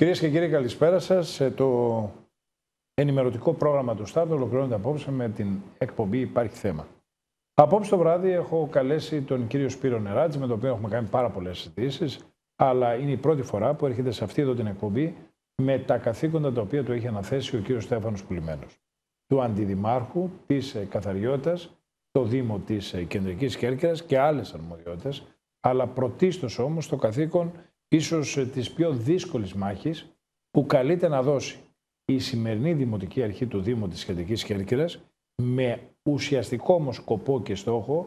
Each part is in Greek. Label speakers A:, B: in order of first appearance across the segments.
A: Κυρίες και κύριοι, καλησπέρα σας. Το ενημερωτικό πρόγραμμα του Στάρτ ολοκληρώνεται απόψε με την εκπομπή Υπάρχει θέμα. Απόψε το βράδυ έχω καλέσει τον κύριο Σπύρο Νεράτζη, με τον οποίο έχουμε κάνει πάρα πολλές συζητήσεις, αλλά είναι η πρώτη φορά που έρχεται σε αυτή εδώ την εκπομπή με τα καθήκοντα τα οποία του έχει αναθέσει ο κύριος Στέφανος Πουλημένος, του αντιδημάρχου της ε, Καθαριότητας, το Δήμο της ε, Κεντρικής Κέρκυρας και άλλες αρμοδιότητες, αλλά πρωτίστως όμως το καθήκον ίσως ε, της πιο δύσκολης μάχης που καλείται να δώσει η σημερινή Δημοτική Αρχή του Δήμου της Σχετικής Κέρκυρας με ουσιαστικό όμως σκοπό και στόχο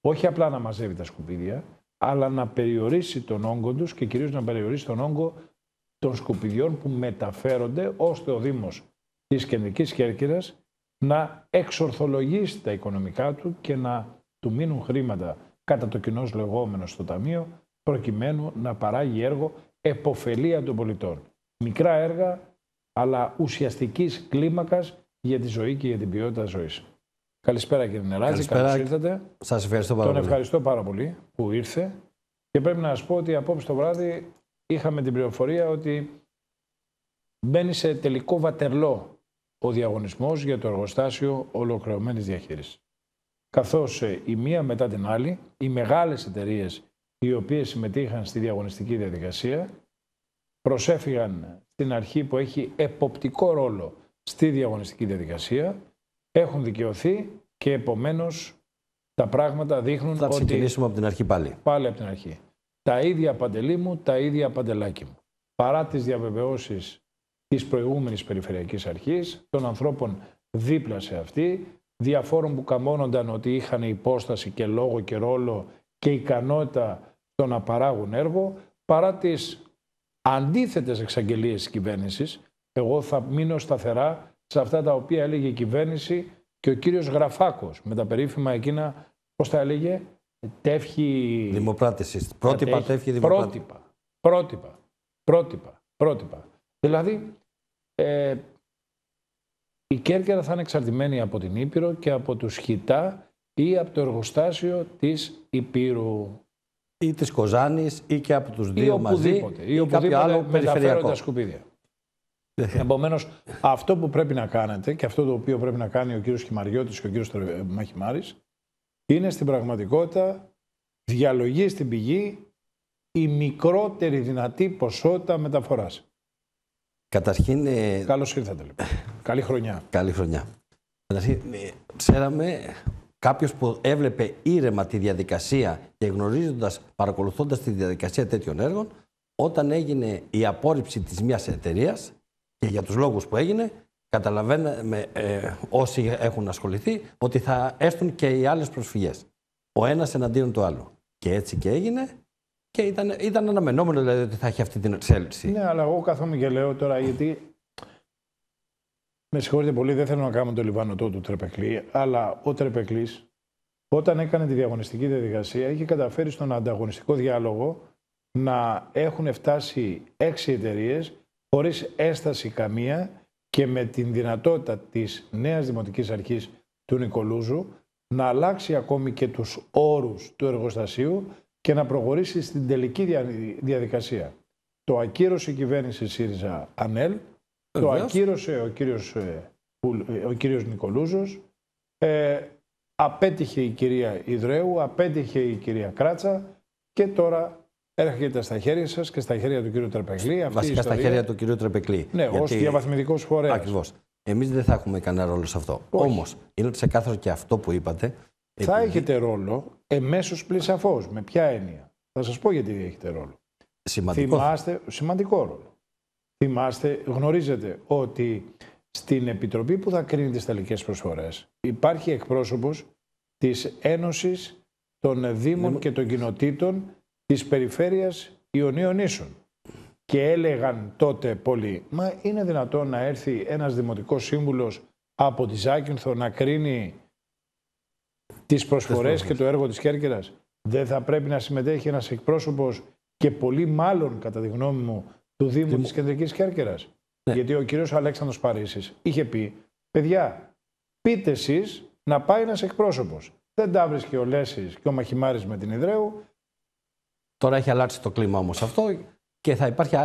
A: όχι απλά να μαζεύει τα σκουπίδια αλλά να περιορίσει τον όγκο τους και κυρίως να περιορίσει τον όγκο των σκουπιδιών που μεταφέρονται ώστε ο Δήμος της Κεντρικής Κέρκυρας να εξορθολογήσει τα οικονομικά του και να του μείνουν χρήματα κατά το κοινό λεγόμενο στο Ταμείο προκειμένου να παράγει έργο εποφελία των πολιτών. Μικρά έργα, αλλά ουσιαστικής κλίμακας για τη ζωή και για την ποιότητα ζωής. Καλησπέρα κύριε Νεράζη, καλώ ήρθατε. Σας ευχαριστώ πάρα Τον ευχαριστώ πάρα πολύ που ήρθε και πρέπει να σας πω ότι απόψε το βράδυ είχαμε την πληροφορία ότι μπαίνει σε τελικό βατερλό ο διαγωνισμός για το εργοστάσιο ολοκληρωμένης διαχείρισης Καθώς ε, η μία μετά την άλλη, οι μεγάλες εταιρείες οι οποίες συμμετείχαν στη διαγωνιστική διαδικασία, προσέφυγαν στην αρχή που έχει εποπτικό ρόλο στη διαγωνιστική διαδικασία, έχουν δικαιωθεί και επομένως τα πράγματα δείχνουν ότι... Θα ξεκινήσουμε
B: ότι... από την αρχή
A: πάλι. από την αρχή. Τα ίδια παντελή μου, τα ίδια παντελάκι μου. Παρά τις διαβεβαιώσεις της προηγούμενης Περιφερειακής Αρχής, των ανθρώπων δίπλα σε αυτή, διαφόρων που καμώνονταν ότι είχαν υπόσταση και λόγο και ρόλο και ικανότητα το να παράγουν έργο παρά τις αντίθετες εξαγγελίες της κυβέρνησης. Εγώ θα μείνω σταθερά σε αυτά τα οποία έλεγε η κυβέρνηση και ο κύριος Γραφάκος με τα περίφημα εκείνα, πώς τα έλεγε, τεύχη... Δημοπράτησης, πρότυπα, τεύχη δημοπράτηση. Πρότυπα, πρότυπα, πρότυπα, Δηλαδή, ε, η Κέρκυρα θα είναι εξαρτημένη από την Ήπειρο και από τους χιτά ή από το εργοστάσιο της Ήπειρου ή της Κοζάνης ή και από τους δύο μαζί ή, ή κάποιο άλλο περιφερειακό. Τα σκουπίδια. Ναι. Επομένως, αυτό που πρέπει να κάνετε και αυτό το οποίο πρέπει να κάνει ο κύριος Χιμαριώτης και ο κύριος Μαχημάρη είναι στην πραγματικότητα διαλογή στην πηγή η μικρότερη δυνατή ποσότητα μεταφοράς.
B: Καταρχήν. Ε,
A: Καλώς ήρθατε λοιπόν. Καλή χρονιά.
B: Καλή χρονιά. Καταρχήν, ε, ξέραμε Κάποιος που έβλεπε ήρεμα τη διαδικασία και γνωρίζοντας, παρακολουθώντας τη διαδικασία τέτοιων έργων, όταν έγινε η απόρριψη της μιας εταιρείας και για τους λόγους που έγινε, καταλαβαίνουμε ε, όσοι έχουν ασχοληθεί ότι θα έρθουν και οι άλλες προσφυγές. Ο ένας εναντίον του άλλου. Και έτσι και έγινε. Και ήταν, ήταν αναμενόμενο δηλαδή ότι θα έχει αυτή την εξέλιξη.
A: Ναι, αλλά εγώ καθόμουν και λέω τώρα γιατί με συγχωρείτε πολύ, δεν θέλω να κάνω το λιβάνωτό του Τρεπεκλή, αλλά ο Τρεπεκλής, όταν έκανε τη διαγωνιστική διαδικασία, είχε καταφέρει στον ανταγωνιστικό διάλογο να έχουν φτάσει έξι εταιρείες χωρίς έσταση καμία και με την δυνατότητα της νέας δημοτικής αρχής του Νικολούζου να αλλάξει ακόμη και τους όρους του εργοστασίου και να προχωρήσει στην τελική διαδικασία. Το ακύρωσε η κυβέρνηση ΣΥΡΙΖΑ ΑΝΕΛ, το ακύρωσε ο κύριος, ε, ε, ο κύριος Νικολούζος. Ε, απέτυχε η κυρία Ιδρέου, απέτυχε η κυρία Κράτσα και τώρα έρχεται στα χέρια σας και στα χέρια του κύριου Τρεπεκλή. Αυτή Βασικά ιστορία... στα χέρια
B: του κύριου Τρεπεκλή. Ναι, Γιατί... ω φορέας. φορέα. Ακριβώς. Εμείς δεν θα έχουμε κανένα ρόλο σε αυτό.
A: Όμως είναι ξεκάθαρο και αυτό που είπατε. Θα έχετε ρόλο εμέσως πλησαφώ. Με ποια έννοια. Θα σας πω γιατί έχετε ρόλο. Σημαντικό. Θυμάστε, σημαντικό ρόλο. Θυμάστε, γνωρίζετε ότι στην Επιτροπή που θα κρίνει τις τελικές προσφορές υπάρχει εκπρόσωπος της Ένωσης των Δήμων ναι, και των Κοινοτήτων της Περιφέρειας Ιωνίων Ίσων. Και έλεγαν τότε πολλοί, μα είναι δυνατόν να έρθει ένας Δημοτικός Σύμβουλος από τη Ζάκυνθο να κρίνει τις προσφορές και το έργο της Κέρκυρας. Δεν θα πρέπει να συμμετέχει ένας εκπρόσωπος και πολύ μάλλον, κατά τη γνώμη μου, του Δήμου της Κεντρικής Κέρκυρας. Ναι. Γιατί ο κύριος Αλέξανδρος Παρίσης είχε πει: Παιδιά, πείτε εσείς να πάει ένας εκπρόσωπος. Δεν τα βρίσκει ο Λέσης και ο Μαχημάρης με την Ιδραίου.
B: Τώρα έχει αλλάξει το κλίμα όμως αυτό και θα υπάρχει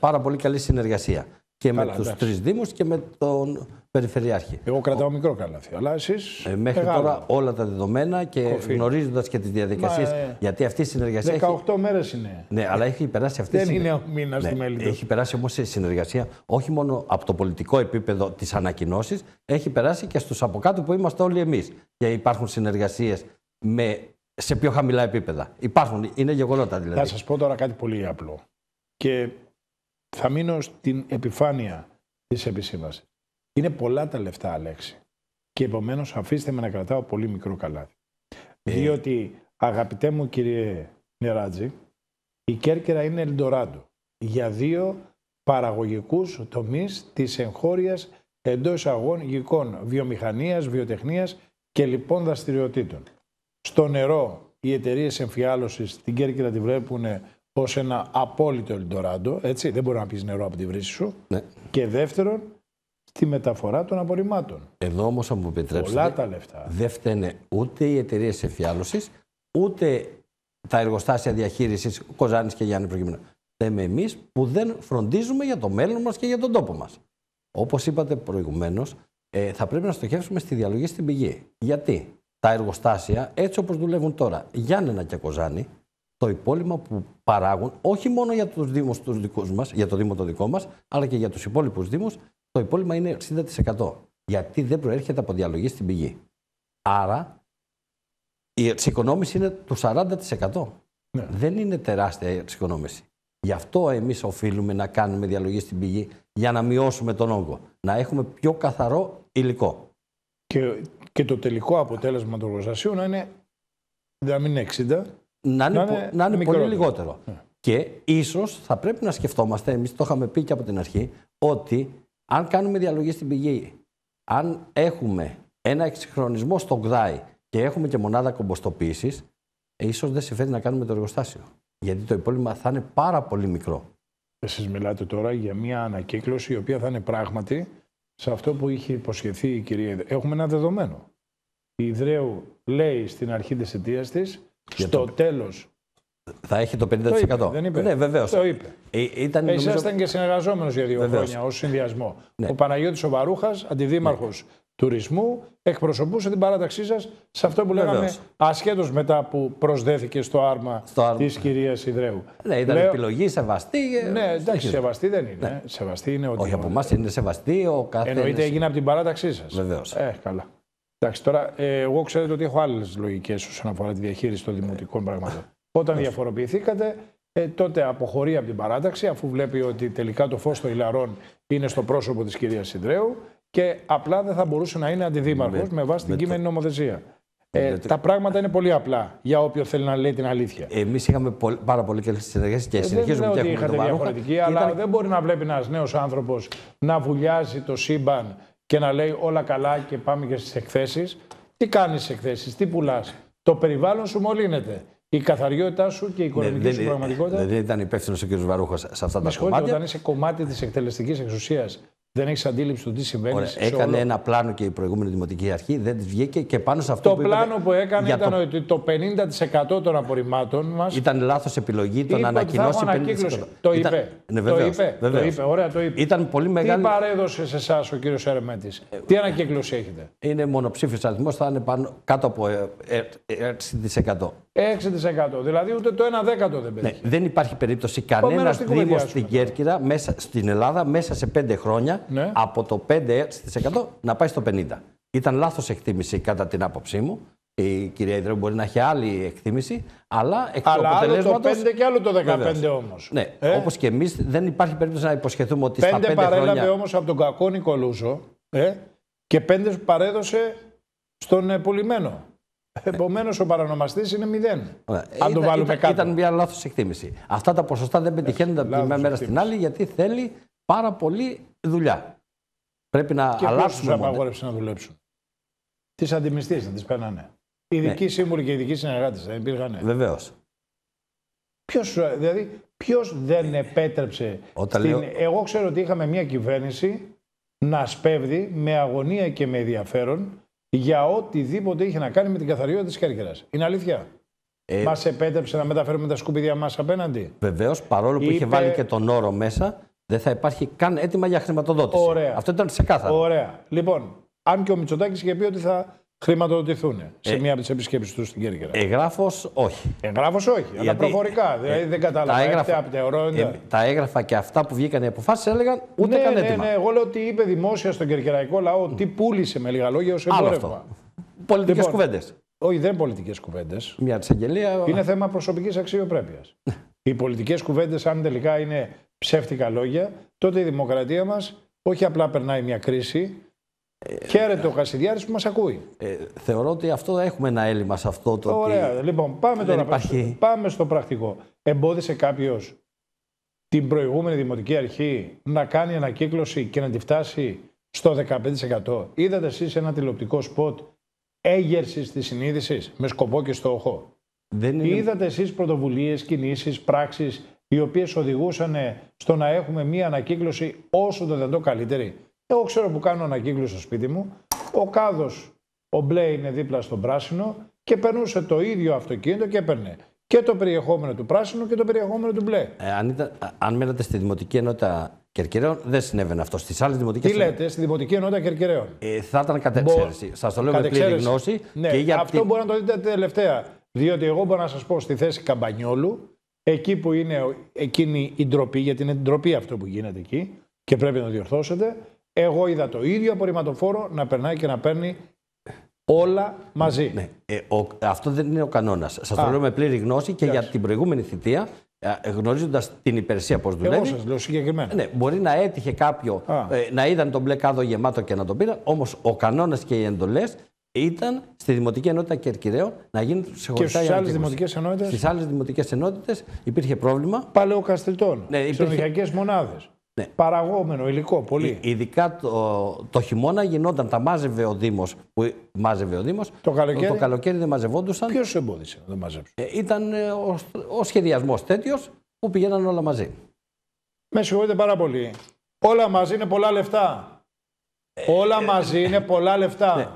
B: πάρα πολύ καλή συνεργασία και με του τρεις Δήμους και με τον Περιφερειάρχη. Εγώ κρατάω
A: μικρό καλάθι, αλλά εσείς.
B: Ε, μέχρι τώρα όλα τα δεδομένα και γνωρίζοντας και τις διαδικασίες. Ε, γιατί αυτή η συνεργασία. 18
A: έχει... μέρες είναι.
B: Ναι, αλλά έχει περάσει αυτή η συνεργασία. Δεν είναι ο μήνας ναι, Έχει περάσει όμως η συνεργασία όχι μόνο από το πολιτικό επίπεδο της ανακοινώσης, έχει περάσει και στους από κάτω που είμαστε όλοι εμείς. Και υπάρχουν συνεργασίες με... σε πιο χαμηλά
A: επίπεδα. Υπάρχουν, είναι γεγονότα δηλαδή. Θα σας πω τώρα κάτι πολύ απλό. Και θα μείνω στην επιφάνεια της επισύμβαση. Είναι πολλά τα λεφτά, Αλέξη. Και επομένως, αφήστε με να κρατάω πολύ μικρό καλάθι. Ε. Διότι, αγαπητέ μου κύριε Νεράτζη, η Κέρκυρα είναι Ελντοράντο για δύο παραγωγικούς τομείς της εγχώριας εντός γικών βιομηχανίας, βιοτεχνίας και λοιπόν δραστηριοτήτων. Στο νερό οι εταιρείες εμφιάλωσης στην Κέρκυρα τη βλέπουν ως ένα απόλυτο Ελντοράντο. Έτσι, δεν μπορεί να πεις νερό από τη βρύση σου. Ναι. Και δεύτερον, στη μεταφορά των απορριμμάτων.
B: Εδώ όμως, αν μου επιτρέψετε. τα λεφτά. Δεν φταίνε ούτε οι εταιρείες εφιάλωσης, ούτε τα εργοστάσια διαχείρισης Κοζάνης και Γιάννη προκειμένου. Φταίμε εμείς που δεν φροντίζουμε για το μέλλον μας και για τον τόπο μας. Όπως είπατε προηγουμένως, ε, θα πρέπει να στοχεύσουμε στη διαλογή στην πηγή. Γιατί τα εργοστάσια, έτσι όπως δουλεύουν τώρα, Γιάννενα και Κοζάνη, το υπόλοιμα που παράγουν, όχι μόνο για τους Δήμους τους δικούς μας, για το Δήμο το δικό μας, αλλά και για τους υπόλοιπους Δήμους, το υπόλοιμα είναι 60%. Γιατί δεν προέρχεται από διαλογή στην πηγή. Άρα η εξοικονόμηση είναι του 40%. Ναι. Δεν είναι τεράστια η εξοικονόμηση. Γι' αυτό εμείς οφείλουμε να κάνουμε διαλογή στην πηγή για να μειώσουμε τον όγκο. Να έχουμε πιο καθαρό υλικό.
A: Και, το τελικό αποτέλεσμα των εργοστασίων είναι να είναι 60, να είναι, πολύ λιγότερο. Ναι. Και ίσως θα πρέπει να σκεφτόμαστε, εμείς το
B: είχαμε πει και από την αρχή, ότι αν κάνουμε διαλογή στην πηγή, αν έχουμε ένα εξυγχρονισμό στο ΚΔΑΙ και έχουμε και μονάδα κομποστοποίησης, ίσως
A: δεν συμφέρει να κάνουμε το εργοστάσιο. Γιατί το υπόλοιπο θα είναι πάρα πολύ μικρό. Εσείς μιλάτε τώρα για μια ανακύκλωση η οποία θα είναι πράγματι σε αυτό που είχε υποσχεθεί η κυρία Έχουμε ένα δεδομένο. Η Ιδρέου λέει στην αρχή της αιτίας της. Στο το... τέλος. Θα έχει το 50%. Το είπε, δεν είπε. Ναι, βεβαίως. Το είπε. Ε, ήταν, Εσάς ήταν και συνεργαζόμενος για δύο βεβαίως. χρόνια ως συνδυασμό. Ναι. Ο Παναγιώτης Οβαρούχα, αντιδήμαρχος ναι. τουρισμού, εκπροσωπούσε την παράταξή σας σε αυτό που λέγαμε ασχέτως μετά που προσδέθηκε στο άρμα, άρμα. της κυρίας Ιδρέου. Ναι, ήταν Λέω... επιλογή σεβαστή. Ε, ναι, εντάξει, σεβαστή
B: δεν ναι. είναι. Ναι. Σεβαστή είναι ότι. Όχι από εμάς είναι σεβαστή. Ο κάθε Εννοείται έγινε από την παράταξή σας.
A: Βεβαίως. Ε, καλά. Εντάξει, τώρα ε, εγώ ξέρετε ότι έχω άλλες λογικές όσον αφορά τη διαχείριση των δημοτικών πραγμάτων. Όταν διαφοροποιηθήκατε, ε, τότε αποχωρεί από την παράταξη, αφού βλέπει ότι τελικά το φως των ηλαρών είναι στο πρόσωπο της κυρίας Σιδρέου και απλά δεν θα μπορούσε να είναι αντιδήμαρχος με, βάση την κείμενη νομοθεσία. Ε, τα πράγματα είναι πολύ απλά για όποιον θέλει να λέει την αλήθεια. Εμείς είχαμε πάρα πολύ καλές συνεργασίες και ε, συνεχίζουμε να και έχουμε διαφορετική, αλλά δεν μπορεί να βλέπει ένας νέος άνθρωπος να βουλιάζει το σύμπαν και να λέει όλα καλά και πάμε και στις εκθέσεις. Τι κάνεις εκθέσεις, τι πουλάς. Το περιβάλλον σου μολύνεται. Η καθαριότητά σου και η ναι, οικονομική ναι, σου πραγματικότητα.
B: Δεν ήταν υπεύθυνος ο κ. Βαρούχος σε αυτά τα κομμάτια. Όταν είσαι
A: κομμάτι της εκτελεστικής εξουσίας δεν έχεις αντίληψη του τι συμβαίνει. έκανε ένα
B: πλάνο και η προηγούμενη Δημοτική Αρχή, δεν της βγήκε και πάνω σε αυτό. Το που πλάνο που έκανε ήταν
A: ότι το 50% των απορριμμάτων μας.
B: Ήταν λάθος επιλογή το να ανακοινώσει 50%. Το είπε. το είπε. Το είπε. Ωραία, το είπε. Ήταν πολύ μεγάλη... Τι
A: παρέδωσε σε εσάς ο κύριος Ερμέτη. Ε,
B: τι ανακύκλωση έχετε. Είναι μονοψήφιος αριθμός, θα είναι πάνω, κάτω από 6%. Ε, 6%.
A: Ε, δηλαδή ούτε το 1 δέκατο δεν ναι, πέτυχε.
B: δεν υπάρχει περίπτωση κανένα Δήμο στην Κέρκυρα, στην Ελλάδα, μέσα σε 5 χρόνια ναι. από το 5% να πάει στο 50%. Ήταν λάθος εκτίμηση κατά την άποψή μου. Η κυρία Ιδρέου μπορεί να έχει άλλη εκτίμηση, αλλά εκ του αποτελέσματος... άλλο το 5 και άλλο το 15 όμω. όμως. Ναι, ε? όπως και εμείς δεν υπάρχει περίπτωση να υποσχεθούμε ότι 5 στα 5 χρόνια... 5 παρέλαβε
A: όμως από τον κακό Νικολούζο
B: ε? και 5
A: παρέδωσε στον ε, πουλημένο. Επομένως, ο παρανομαστής είναι
B: 0% ναι, Αν το βάλουμε ήταν, κάτω. Ήταν μια λάθος εκτίμηση. Αυτά τα ποσοστά δεν ναι, πετυχαίνουν από τη μία
A: μέρα στην άλλη, γιατί θέλει πάρα πολύ δουλειά. Πρέπει να και αλλάξουμε. Του απαγόρευσε να δουλέψουν. Τις αντιμυστίε να τις παίρνανε. Ναι. Ειδικοί ναι. σύμβουλοι και ειδικοί συνεργάτες δεν υπήρχαν. Βεβαίως. Ποιος ε, δηλαδή, ποιος δεν επέτρεψε. Εγώ ξέρω ότι είχαμε μια κυβέρνηση να σπέβδει με αγωνία και με ενδιαφέρον για οτιδήποτε είχε να κάνει με την καθαριότητα της Κέρκυρας. Είναι αλήθεια. Ε... Μας επέτρεψε να μεταφέρουμε τα σκουπίδια μας απέναντι.
B: Βεβαίως, παρόλο που είχε βάλει και τον όρο μέσα
A: δεν θα υπάρχει καν έτοιμα για χρηματοδότηση. Ωραία. Αυτό ήταν ξεκάθαρο. Ωραία. Λοιπόν, αν και ο Μητσοτάκης είχε πει ότι θα χρηματοδοτηθούν σε ε, μία από τις επισκέψεις του στην Κέρκυρα. Εγγράφος όχι. Εγγράφος όχι. αλλά προφορικά. Ε, δηλαδή δεν κατάλαβα. Έγραφα, ε, ναι. τα έγγραφα και αυτά που βγήκαν οι αποφάσεις έλεγαν ούτε ναι, καν ναι, έτοιμα. Ναι, ναι, εγώ λέω ότι είπε δημόσια στον κερκυραϊκό λαό τι πούλησε με λίγα λόγια ως εμπόρευμα. Πολιτικές λοιπόν, κουβέντες. Όχι, δεν πολιτικές κουβέντες. Μια εισαγγελία. Είναι θέμα προσωπικής αξιοπρέπειας. Ναι. Οι πολιτικές κουβέντες, αν τελικά είναι ψεύτικα λόγια, τότε η δημοκρατία μας όχι απλά περνάει μια κρίση, ε, Χαίρετε ο Χασιδιάρης που μας ακούει.
B: Ε, θεωρώ ότι αυτό έχουμε ένα έλλειμμα σε αυτό το Ωραία. Ότι... Λοιπόν,
A: πάμε τώρα πάμε στο πρακτικό. Εμπόδισε κάποιος την προηγούμενη Δημοτική Αρχή να κάνει ανακύκλωση και να τη φτάσει στο 15%. Είδατε εσείς ένα τηλεοπτικό σποτ έγερσης της συνείδησης με σκοπό και στόχο. Δεν Είδατε εσείς πρωτοβουλίες, κινήσεις, πράξεις οι οποίες οδηγούσαν στο να έχουμε μία ανακύκλωση όσο το δυνατόν καλύτερη. Εγώ ξέρω που κάνω ανακύκλωση στο σπίτι μου. Ο κάδος, ο μπλε είναι δίπλα στο πράσινο και περνούσε το ίδιο αυτοκίνητο και έπαιρνε και το περιεχόμενο του πράσινου και το περιεχόμενο του μπλε. Ε, αν, ήταν,
B: αν μένατε στη δημοτική ενότητα Κερκυραίων, δεν συνέβαινε αυτό. Στις άλλες δημοτικές Τι λέτε,
A: στη δημοτική ενότητα Κερκυραίων. Ε, θα ήταν κατ' εξαίρεση. Σας το λέω με πλήρη γνώση. Ναι. Και Αυτό μπορεί να το δείτε τελευταία. Διότι εγώ μπορώ να σας πω στη θέση Καμπανιόλου εκεί που είναι εκείνη η ντροπή, γιατί είναι ντροπή αυτό που γίνεται εκεί και πρέπει να το διορθώσετε, εγώ είδα το ίδιο απορριμματοφόρο να περνάει και να παίρνει όλα μαζί. Ναι. Ε, αυτό δεν είναι ο κανόνας.
B: Σας το λέω με πλήρη γνώση και για την προηγούμενη θητεία, ε, γνωρίζοντας την υπηρεσία πώς δουλεύει. Εγώ σας λέω συγκεκριμένα. Ναι, μπορεί να έτυχε κάποιο ε, να είδαν τον μπλε κάδο γεμάτο και να τον πήραν, όμως ο κανόνας και οι εντολές ήταν στη Δημοτική Ενότητα Κερκυραίο να γίνει ξεχωριστά και στι άλλε δημοτικές ενότητες. Στις άλλες δημοτικές ενότητες υπήρχε πρόβλημα. Παλαιοκαστητών. Ναι, υπήρχε... μονάδες. Ναι. Παραγόμενο υλικό, ε, πολύ. Ε, ειδικά το, το χειμώνα γινόταν, τα μάζευε ο Δήμος. Που ε, μάζευε ο Δήμος, το, καλοκαίρι. το καλοκαίρι δεν μαζευόντουσαν. Ποιος εμπόδισε να το ήταν
A: ο, ο σχεδιασμός τέτοιος που πηγαίναν όλα μαζί. Με συγχωρείτε πάρα πολύ. Όλα μαζί είναι πολλά λεφτά. όλα μαζί είναι πολλά λεφτά. Ναι.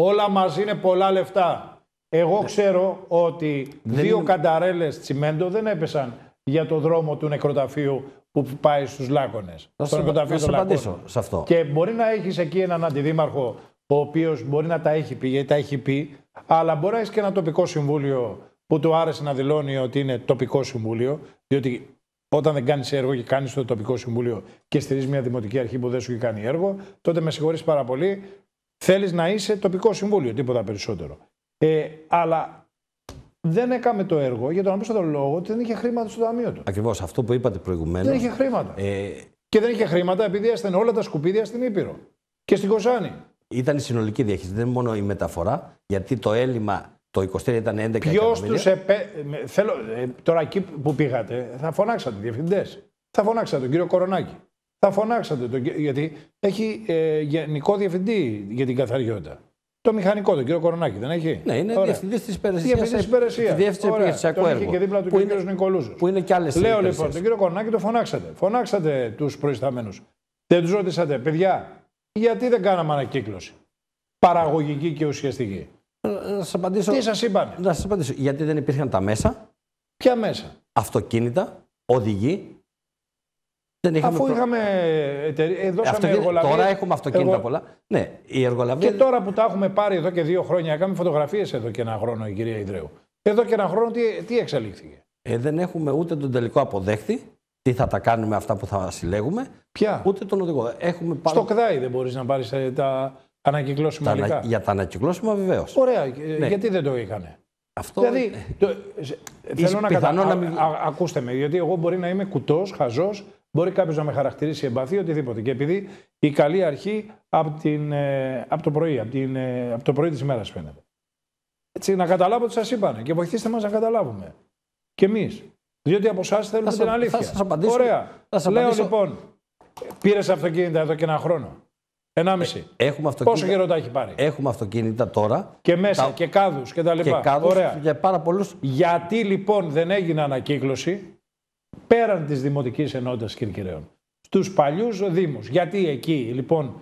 A: Όλα μαζί είναι πολλά λεφτά. Εγώ ναι. ξέρω ότι δύο είναι... κανταρέλες τσιμέντο δεν έπεσαν για το δρόμο του νεκροταφείου που πάει στους Λάκωνες. Στο νεκροταφείο των Λάκωνων. σε αυτό. Και μπορεί να έχεις εκεί έναν αντιδήμαρχο ο οποίος μπορεί να τα έχει πει, γιατί τα έχει πει, αλλά μπορεί να έχεις και ένα τοπικό συμβούλιο που του άρεσε να δηλώνει ότι είναι τοπικό συμβούλιο, διότι όταν δεν κάνεις έργο και κάνεις το τοπικό συμβούλιο και στηρίζεις μια δημοτική αρχή που δεν σου έχει κάνει έργο, τότε με συγχωρείς πάρα πολύ, Θέλεις να είσαι τοπικό συμβούλιο, τίποτα περισσότερο. Ε, αλλά δεν έκαμε το έργο για τον απλούστατο λόγο ότι δεν είχε χρήματα στο ταμείο του.
B: Ακριβώς αυτό που είπατε προηγουμένως. Δεν είχε χρήματα.
A: Ε... Και δεν είχε χρήματα επειδή έστενε όλα τα σκουπίδια στην Ήπειρο και στην Κοσάνη. Ήταν η συνολική
B: διαχείριση, δεν μόνο η μεταφορά, γιατί το έλλειμμα το 23 ήταν 11 Ποιο τους
A: επέ... Θέλω... Ε, τώρα εκεί που πήγατε, θα φωνάξατε διευθυντές. Θα φωνάξατε τον κύριο Κορονάκη. Θα φωνάξατε τον, γιατί έχει ε, γενικό διευθυντή για την καθαριότητα. Το μηχανικό, τον κύριο Κορονάκη, δεν έχει. Ναι, είναι διευθυντής της υπηρεσίας. Διευθυντής της υπηρεσίας. Διευθυντή τη υπηρεσία. Έχει και δίπλα του κύριου Νικολούζου. Που είναι και άλλες Λέω λοιπόν, τον κύριο Κορονάκη το φωνάξατε. Φωνάξατε τους προϊσταμένους. Δεν τους ρώτησατε, παιδιά, γιατί δεν κάναμε ανακύκλωση. Παραγωγική και ουσιαστική. Ε, ε, να σας απαντήσω. Τι σας είπαν. Να σας απαντήσω. Γιατί δεν υπήρχαν τα
B: μέσα. Ποια μέσα. Αυτοκίνητα, οδηγοί,
A: Αφού προ... είχαμε εταιρεία. Ε, τώρα έχουμε αυτοκίνητα Εργο... πολλά. Ναι, η εργολαβία. Και τώρα που τα έχουμε πάρει εδώ και δύο χρόνια, κάνουμε φωτογραφίες εδώ και ένα χρόνο η κυρία Ιδρέου. Εδώ και ένα χρόνο τι, τι εξελίχθηκε. Ε, δεν έχουμε ούτε τον τελικό αποδέχτη, τι θα τα κάνουμε αυτά που θα συλλέγουμε. Ποια. Ούτε τον οδηγό. Έχουμε Στο ΚΔΑΙ δεν μπορείς να πάρεις ε, τα ανακυκλώσιμα τα Για τα ανακυκλώσιμα βεβαίως. Ωραία. Ε, ναι. Γιατί δεν το είχαν. Αυτό... Δηλαδή, το... θέλω να, κατα... να μην... ακούστε με, γιατί εγώ μπορεί να είμαι κουτός, χαζός, Μπορεί κάποιος να με χαρακτηρίσει εμπαθή, οτιδήποτε. Και επειδή η καλή αρχή από, την, ε, από το πρωί, από, την, ε, από το πρωί της ημέρας φαίνεται. Έτσι, να καταλάβω τι σας είπανε και βοηθήστε μας να καταλάβουμε. Και εμείς. Διότι από εσάς θέλουμε την αλήθεια. Θα σας απαντήσω, Ωραία. Θα σας Λέω λοιπόν, πήρες αυτοκίνητα εδώ και ένα χρόνο. Ενάμιση. Ε, έχουμε αυτοκίνητα. Πόσο καιρό τα έχει πάρει. Έχουμε αυτοκίνητα τώρα. Και μέσα και κάδους και τα λοιπά. Και κάδους Ωραία. πάρα Γιατί λοιπόν δεν έγινε ανακύκλωση πέραν της Δημοτικής Ενότητας Κυρκυραίων, στους παλιούς Δήμους. Γιατί εκεί λοιπόν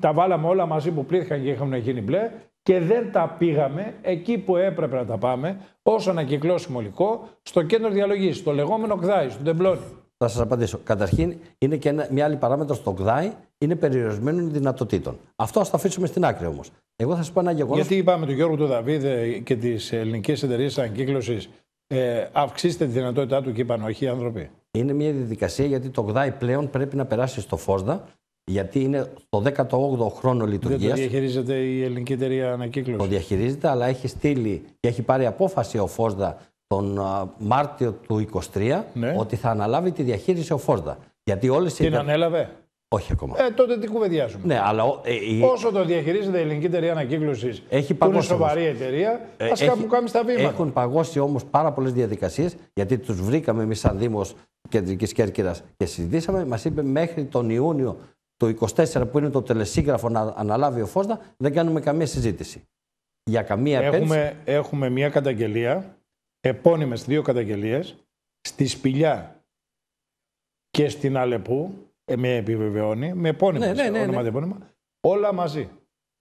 A: τα βάλαμε όλα μαζί που πλήθηκαν και είχαν γίνει μπλε και δεν τα πήγαμε εκεί που έπρεπε να τα πάμε ως ανακυκλώσιμο υλικό στο κέντρο διαλογής, στο λεγόμενο ΚΔΑΙ, στον Τεμπλόνι. Θα σας απαντήσω. Καταρχήν,
B: είναι και μια άλλη παράμετρο στο ΚΔΑΙ, είναι περιορισμένων δυνατοτήτων. Αυτό ας το αφήσουμε στην άκρη όμως.
A: Εγώ θα σας πω ένα γεγονός. Γιατί είπαμε του Γιώργου του Δαβίδ και τη ελληνική εταιρεία ανακύκλωσης ε, αυξήσετε τη δυνατότητά του και είπαν όχι οι άνθρωποι. Είναι μια διαδικασία γιατί το ΓΔΑΙ πλέον
B: πρέπει να περάσει στο ΦΟΣΔΑ γιατί είναι στο 18ο χρόνο λειτουργίας. Το
A: διαχειρίζεται η ελληνική εταιρεία ανακύκλωση. Το
B: διαχειρίζεται, αλλά έχει στείλει και έχει πάρει απόφαση ο ΦΟΣΔΑ τον Μάρτιο του 2023 ναι. ότι θα αναλάβει τη διαχείριση ο ΦΟΣΔΑ. Γιατί όλες Την οι... ανέλαβε. Όχι ακόμα.
A: Ε, τότε τι κουβεντιάζουμε.
B: Ναι, αλλά, ε,
A: Όσο το διαχειρίζεται η ελληνική εταιρεία ανακύκλωσης, που είναι σοβαρή εταιρεία, α ε, έχει... κάνει στα βήματα. Έχουν
B: παγώσει όμως πάρα πολλές διαδικασίες, γιατί τους βρήκαμε εμείς σαν Δήμος Κεντρικής Κέρκυρας και συζητήσαμε. Μας είπε μέχρι τον Ιούνιο του 24 που είναι το τελεσίγραφο να αναλάβει ο Φώστα, δεν κάνουμε
A: καμία συζήτηση. Για καμία έχουμε, Έχουμε μία καταγγελία, επώνυμες δύο καταγγελίες, στη Σπηλιά και στην Αλεπού, ε, με επιβεβαιώνει, με επώνυμο, ναι, ναι, ναι, ναι. όλα μαζί.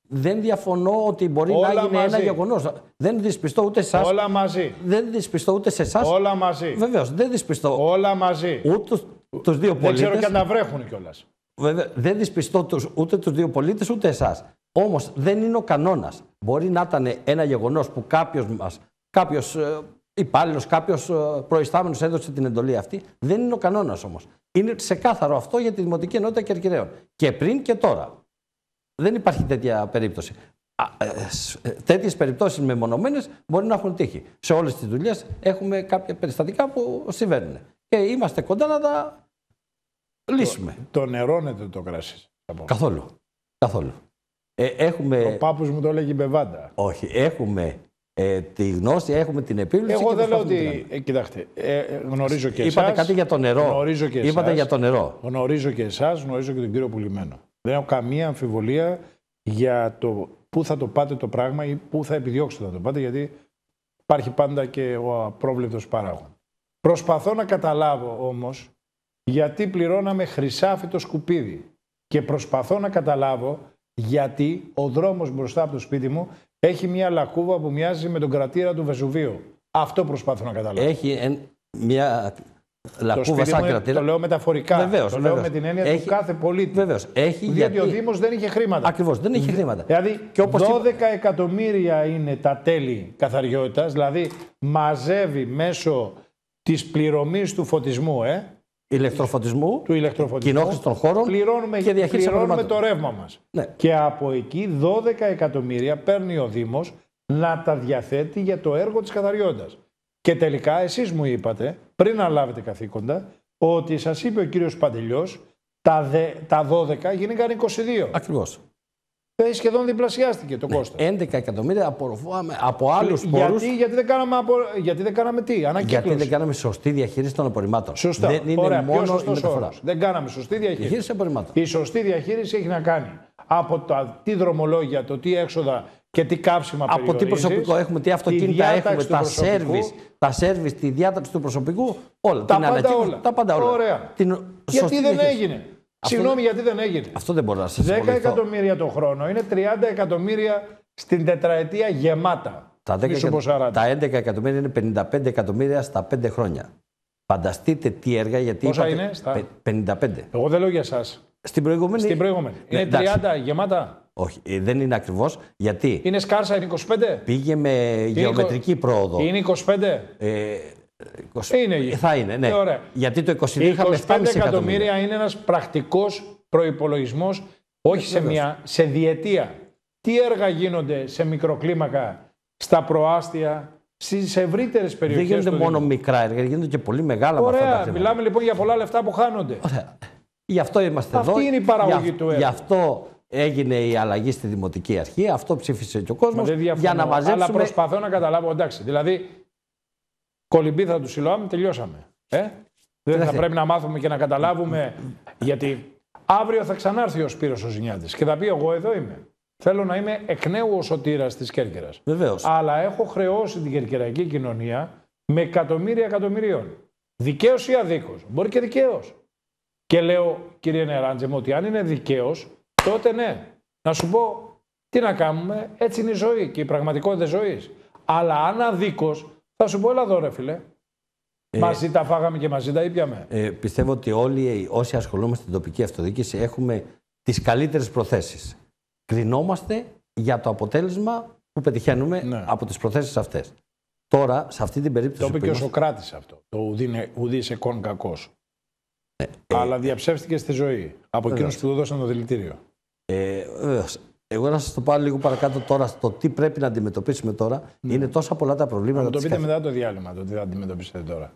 A: Δεν
B: διαφωνώ ότι μπορεί να γίνει ένα γεγονός. Δεν δυσπιστώ ούτε σε εσάς. Όλα μαζί. Δεν δυσπιστώ ούτε σε εσάς. Όλα μαζί. Βεβαίως, δεν δυσπιστώ. Όλα μαζί. Ούτε τους δύο πολίτε. Δεν ξέρω και αν τα βρέχουν κιόλας. Δεν δυσπιστώ τους, ούτε τους δύο πολίτες ούτε εσάς. Όμως δεν είναι ο κανόνας. Μπορεί να ήταν ένα γεγονός που κάποιος μας, κάποιος ε, υπάλληλος, κάποιος ε, προϊστάμενος έδωσε την εντολή αυτή. Δεν είναι ο κανόνας όμως. Είναι ξεκάθαρο αυτό για τη Δημοτική Ενότητα Κερκυραίων. Και πριν και τώρα. Δεν υπάρχει τέτοια περίπτωση. Ε, ε, Τέτοιες περιπτώσεις μεμονωμένες μπορεί να έχουν τύχει. Σε όλες τις δουλειές έχουμε κάποια περιστατικά που συμβαίνουν. Και είμαστε κοντά να τα λύσουμε. Το, το νερώνετε το κρασί. Καθόλου. Καθόλου. Ε, έχουμε... Ο πάπος μου το έλεγε μπεβάντα. Όχι, έχουμε ε, τη γνώση έχουμε την επίλυση. Εγώ δεν λέω ότι.
A: Ε, κοιτάξτε, ε, γνωρίζω και εσά. Είπατε εσάς, κάτι για το νερό. Γνωρίζω και Είπατε εσάς, για το νερό. Γνωρίζω και εσάς, γνωρίζω και τον κύριο Πουλημένο. Δεν έχω καμία αμφιβολία για το πού θα το πάτε το πράγμα ή πού θα επιδιώξετε να το πάτε, γιατί υπάρχει πάντα και ο απρόβλεπτος παράγων. Προσπαθώ να καταλάβω όμως γιατί πληρώναμε χρυσάφι το σκουπίδι και προσπαθώ να καταλάβω γιατί ο δρόμος μπροστά από το σπίτι μου έχει μια λακκούβα που μοιάζει με τον κρατήρα του Βεζουβίου. Αυτό προσπάθω να καταλάβω.
B: Έχει μια λακκούβα σαν κρατήρα. Το λέω μεταφορικά. Βεβαίως, το λέω με την έννοια έχει, του κάθε
A: πολίτη. Βεβαίως. Έχει, διότι γιατί... ο Δήμος δεν είχε χρήματα. Ακριβώς, δεν είχε χρήματα. Δηλαδή, και όπως 12 εκατομμύρια είναι τα τέλη καθαριότητας, δηλαδή μαζεύει μέσω της πληρωμής του φωτισμού, ε, ηλεκτροφωτισμού, του ηλεκτροφωτισμού κοινόχρησης των χώρων πληρώνουμε, και διαχείριση πληρώνουμε το ρεύμα μας. Ναι. Και από εκεί 12 εκατομμύρια παίρνει ο Δήμος να τα διαθέτει για το έργο της καθαριότητας. Και τελικά εσείς μου είπατε, πριν να λάβετε καθήκοντα, ότι σας είπε ο κύριος Παντελιός τα, τα 12 γίνηκαν 22. Ακριβώς σχεδόν διπλασιάστηκε το ναι, 11 εκατομμύρια απορροφάμε από άλλου πόρους. Γιατί, γιατί, δεν κάναμε απο... γιατί δεν κάναμε τι, ανακύκλωση. Γιατί δεν κάναμε σωστή
B: διαχείριση των απορριμμάτων. Σωστά. Δεν είναι Ωραία, μόνο η μεταφορά. Όρος.
A: Δεν κάναμε σωστή διαχείριση. διαχείριση απορριμμάτων. Η μεταφορα δεν καναμε διαχείριση έχει να κάνει από τα, τι δρομολόγια, το τι έξοδα και τι κάψιμα Από τι προσωπικό έχουμε, τι αυτοκίνητα έχουμε, τα σέρβις, τα
B: σέρβις, τη διάταξη του προσωπικού, όλα. Τα την πάντα όλα. πάντα όλα. Ωραία. Την... Γιατί δεν έγινε. Συγγνώμη,
A: γιατί δεν έγινε. Αυτό δεν μπορεί να σας πει. 10 εκατομμύρια το χρόνο είναι 30 εκατομμύρια στην τετραετία γεμάτα.
B: Τα, 10 τα 11 εκατομμύρια είναι 55 εκατομμύρια στα 5 χρόνια. Φανταστείτε τι έργα γιατί. Πόσα είπατε... είναι, στα... 55. Εγώ
A: δεν λέω για εσάς. Στην προηγούμενη. Στην προηγούμενη. Ναι, είναι 30 γεμάτα.
B: Όχι, ε, δεν είναι ακριβώς. Γιατί. Είναι σκάρσα, είναι 25. Πήγε με γεωμετρική πρόοδο. Είναι 25. Ε, ε, είναι, θα είναι, ναι. Ε,
A: Γιατί το 22 είχαμε 7,5 εκατομμύρια. είναι ένας πρακτικός προϋπολογισμός, όχι σε, μια, σε διετία. Τι έργα γίνονται σε μικροκλίμακα, στα προάστια, στις ευρύτερες περιοχέ. Δεν γίνονται μόνο
B: μικρά έργα, γίνονται και πολύ μεγάλα Ωραία, με αυτά μιλάμε
A: λοιπόν για πολλά λεφτά που χάνονται. Ωραία. Γι' αυτό είμαστε Αυτή εδώ. Αυτή είναι η παραγωγή του έργου. Γι'
B: αυτό έγινε η αλλαγή στη Δημοτική Αρχή, αυτό
A: ψήφισε και ο κόσμος. για να μαζέψουμε... Αλλά προσπαθώ να καταλάβω, εντάξει, δηλαδή Κολυμπήθρα του Σιλοάμ, τελειώσαμε. Ε? Δεν θα πρέπει να μάθουμε και να καταλάβουμε γιατί αύριο θα ξανάρθει ο Σπύρος ο Ζηνιάτης και θα πει εγώ εδώ είμαι. Θέλω να είμαι εκ νέου ο σωτήρας της Κέρκυρας. Βεβαίως. Αλλά έχω χρεώσει την κερκυραϊκή κοινωνία με εκατομμύρια εκατομμυρίων. Δικαίως ή αδίκως. Μπορεί και δικαίως. Και λέω κύριε Νεράντζε μου ότι αν είναι δικαίως τότε ναι. Να σου πω τι να κάνουμε έτσι είναι η ζωή και η πραγματικότητα ζωής. Αλλά αν αδίκως θα σου πω, έλα εδώ ρε φίλε. Ε, μαζί τα φάγαμε και μαζί τα ήπιαμε.
B: Ε, πιστεύω ότι όλοι όσοι ασχολούμαστε στην τοπική αυτοδιοίκηση έχουμε τις καλύτερες προθέσεις. Κρινόμαστε για το αποτέλεσμα που πετυχαίνουμε ναι. από τις προθέσεις αυτές. Τώρα, σε αυτή την περίπτωση. Το είπε και ο Σοκράτης
A: αυτό. Το ουδή σε κον ε, Αλλά διαψεύστηκες στη ζωή από εκείνους που του δώσαν το δηλητήριο. Ε, εγώ να σας το πάω λίγο παρακάτω
B: τώρα στο τι πρέπει να αντιμετωπίσουμε τώρα. Ναι. Είναι τόσα πολλά τα προβλήματα. Να το πείτε
A: μετά το διάλειμμα, το τι θα αντιμετωπίσετε τώρα.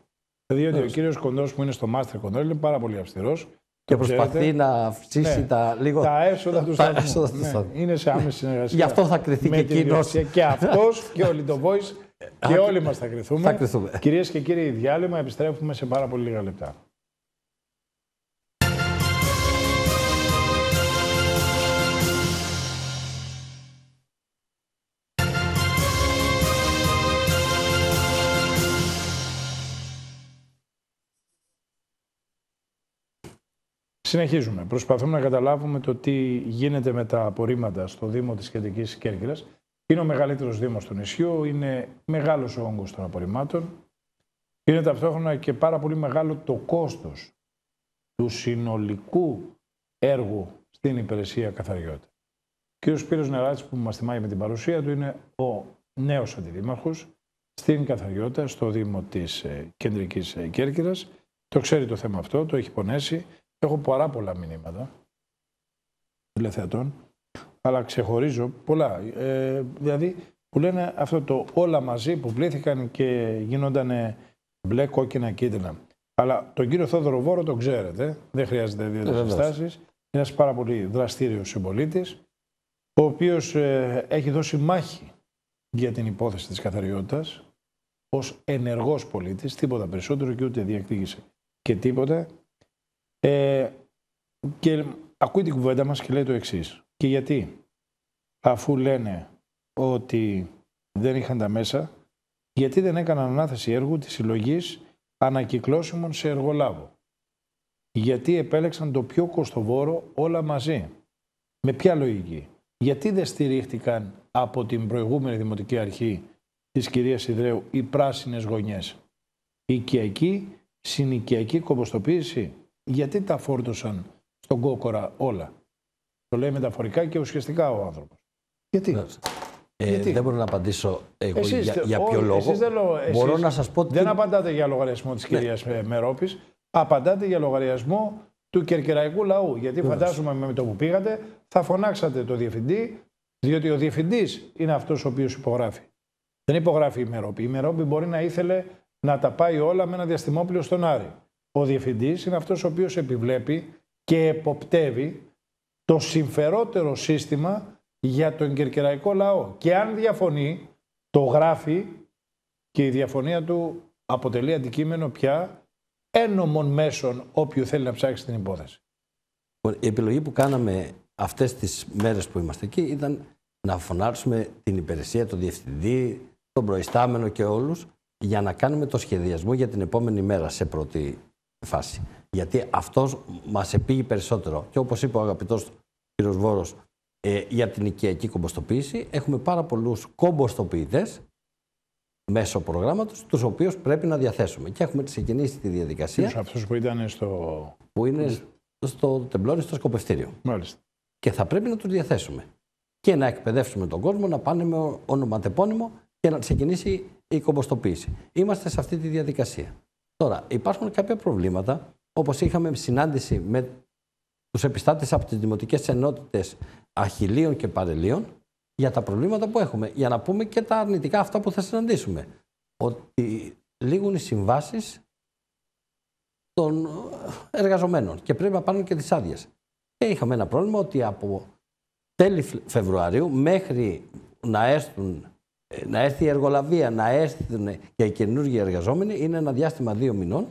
A: Διότι ναι. ο κύριος Κοντός που είναι στο Master Κοντό είναι πάρα πολύ αυστηρός. Και προσπαθεί να αυξήσει ναι. τα λίγο. Τα έσοδα του ναι. σταθμού. Είναι σε άμεση συνεργασία. Γι' αυτό θα κρυθεί και εκείνο. Και αυτός και όλοι το voice. Ε, και όλοι μας θα κρυθούμε. Θα Κυρίες και κύριοι, διάλειμμα επιστρέφουμε σε πάρα πολύ λίγα λεπτά. Συνεχίζουμε. Προσπαθούμε να καταλάβουμε το τι γίνεται με τα απορρίμματα στο Δήμο της Κεντρικής Κέρκυρας. Είναι ο μεγαλύτερος Δήμος του νησιού, είναι μεγάλος ο όγκος των απορριμμάτων. Είναι ταυτόχρονα και πάρα πολύ μεγάλο το κόστος του συνολικού έργου στην υπηρεσία καθαριότητα. Ο κ. Σπύρος Νεράτης που μας θυμάει με την παρουσία του είναι ο νέος αντιδήμαρχος στην καθαριότητα στο Δήμο της ε, Κεντρικής ε, Κέρκυρας. Το ξέρει το θέμα αυτό, το έχει πονέσει. Έχω πάρα πολλά μηνύματα τηλεθεατών, αλλά ξεχωρίζω πολλά. Ε, δηλαδή, που λένε αυτό το όλα μαζί που πλήθηκαν και γίνονταν μπλε, κόκκινα, κίτρινα. Αλλά τον κύριο Θόδωρο Βόρο τον ξέρετε, δεν χρειάζεται δύο Είναι ένας πάρα πολύ δραστήριος συμπολίτης, ο οποίος ε, έχει δώσει μάχη για την υπόθεση της καθαριότητας ως ενεργός πολίτης, τίποτα περισσότερο και ούτε διεκδίκησε και τίποτα ε, και ακούει την κουβέντα μας και λέει το εξής. Και γιατί, αφού λένε ότι δεν είχαν τα μέσα, γιατί δεν έκαναν ανάθεση έργου της συλλογής ανακυκλώσιμων σε εργολάβο. Γιατί επέλεξαν το πιο κοστοβόρο όλα μαζί. Με ποια λογική. Γιατί δεν στηρίχτηκαν από την προηγούμενη Δημοτική Αρχή της κυρίας Ιδρέου οι πράσινες γωνιές. οικιακή, συνοικιακή κομποστοποίηση γιατί τα φόρτωσαν στον κόκορα όλα. Το λέει μεταφορικά και ουσιαστικά ο άνθρωπος. Γιατί. Ναι. Ε, γιατί. Δεν μπορώ να απαντήσω εγώ για, για ποιο λόγο. Εσείς δεν λέω, εσείς μπορώ να σας πω ότι... Δεν απαντάτε για λογαριασμό της ναι. κυρίας Μερόπης, απαντάτε για λογαριασμό του κερκυραϊκού λαού. Γιατί ναι. φαντάζομαι με το που πήγατε θα φωνάξατε το διευθυντή, διότι ο διευθυντής είναι αυτός ο οποίος υπογράφει. Δεν υπογράφει η Μερόπη. Η Μερόπη μπορεί να ήθελε να τα πάει όλα με ένα διαστημόπλιο στον Άρη. Ο διευθυντής είναι αυτός ο οποίος επιβλέπει και εποπτεύει το συμφερότερο σύστημα για τον κερκεραϊκό λαό. Και αν διαφωνεί, το γράφει και η διαφωνία του αποτελεί αντικείμενο πια ένομων μέσων όποιου θέλει να ψάξει την υπόθεση.
B: Λοιπόν, η επιλογή που κάναμε αυτές τις μέρες που είμαστε εκεί ήταν να φωνάξουμε την υπηρεσία, τον διευθυντή, τον προϊστάμενο και όλους για να κάνουμε το σχεδιασμό για την επόμενη μέρα σε πρώτη φάση. Γιατί αυτός μας επήγει περισσότερο. Και όπως είπε ο αγαπητός κ. Βόρος ε, για την οικιακή κομποστοποίηση, έχουμε πάρα πολλούς κομποστοποιητές μέσω προγράμματος, τους οποίους πρέπει να διαθέσουμε. Και έχουμε ξεκινήσει τη διαδικασία. Αυτούς που ήταν στο. που είναι στο τεμπλόνι, στο σκοπευτήριο. Μάλιστα. Και θα πρέπει να τους διαθέσουμε. Και να εκπαιδεύσουμε τον κόσμο να πάνε με ονοματεπώνυμο και να ξεκινήσει η κομποστοποίηση. Είμαστε σε αυτή τη διαδικασία. Τώρα, υπάρχουν κάποια προβλήματα, όπως είχαμε συνάντηση με τους επιστάτες από τις δημοτικές ενότητες Αχιλίων και Παρελίων, για τα προβλήματα που έχουμε, για να πούμε και τα αρνητικά αυτά που θα συναντήσουμε. Ότι λήγουν οι συμβάσεις των εργαζομένων και πρέπει να πάρουν και τις άδειες. Και είχαμε ένα πρόβλημα ότι από τέλη Φεβρουαρίου μέχρι να έρθουν ε, να έρθει η εργολαβία, να έρθουν και οι καινούργιοι εργαζόμενοι είναι ένα διάστημα δύο μηνών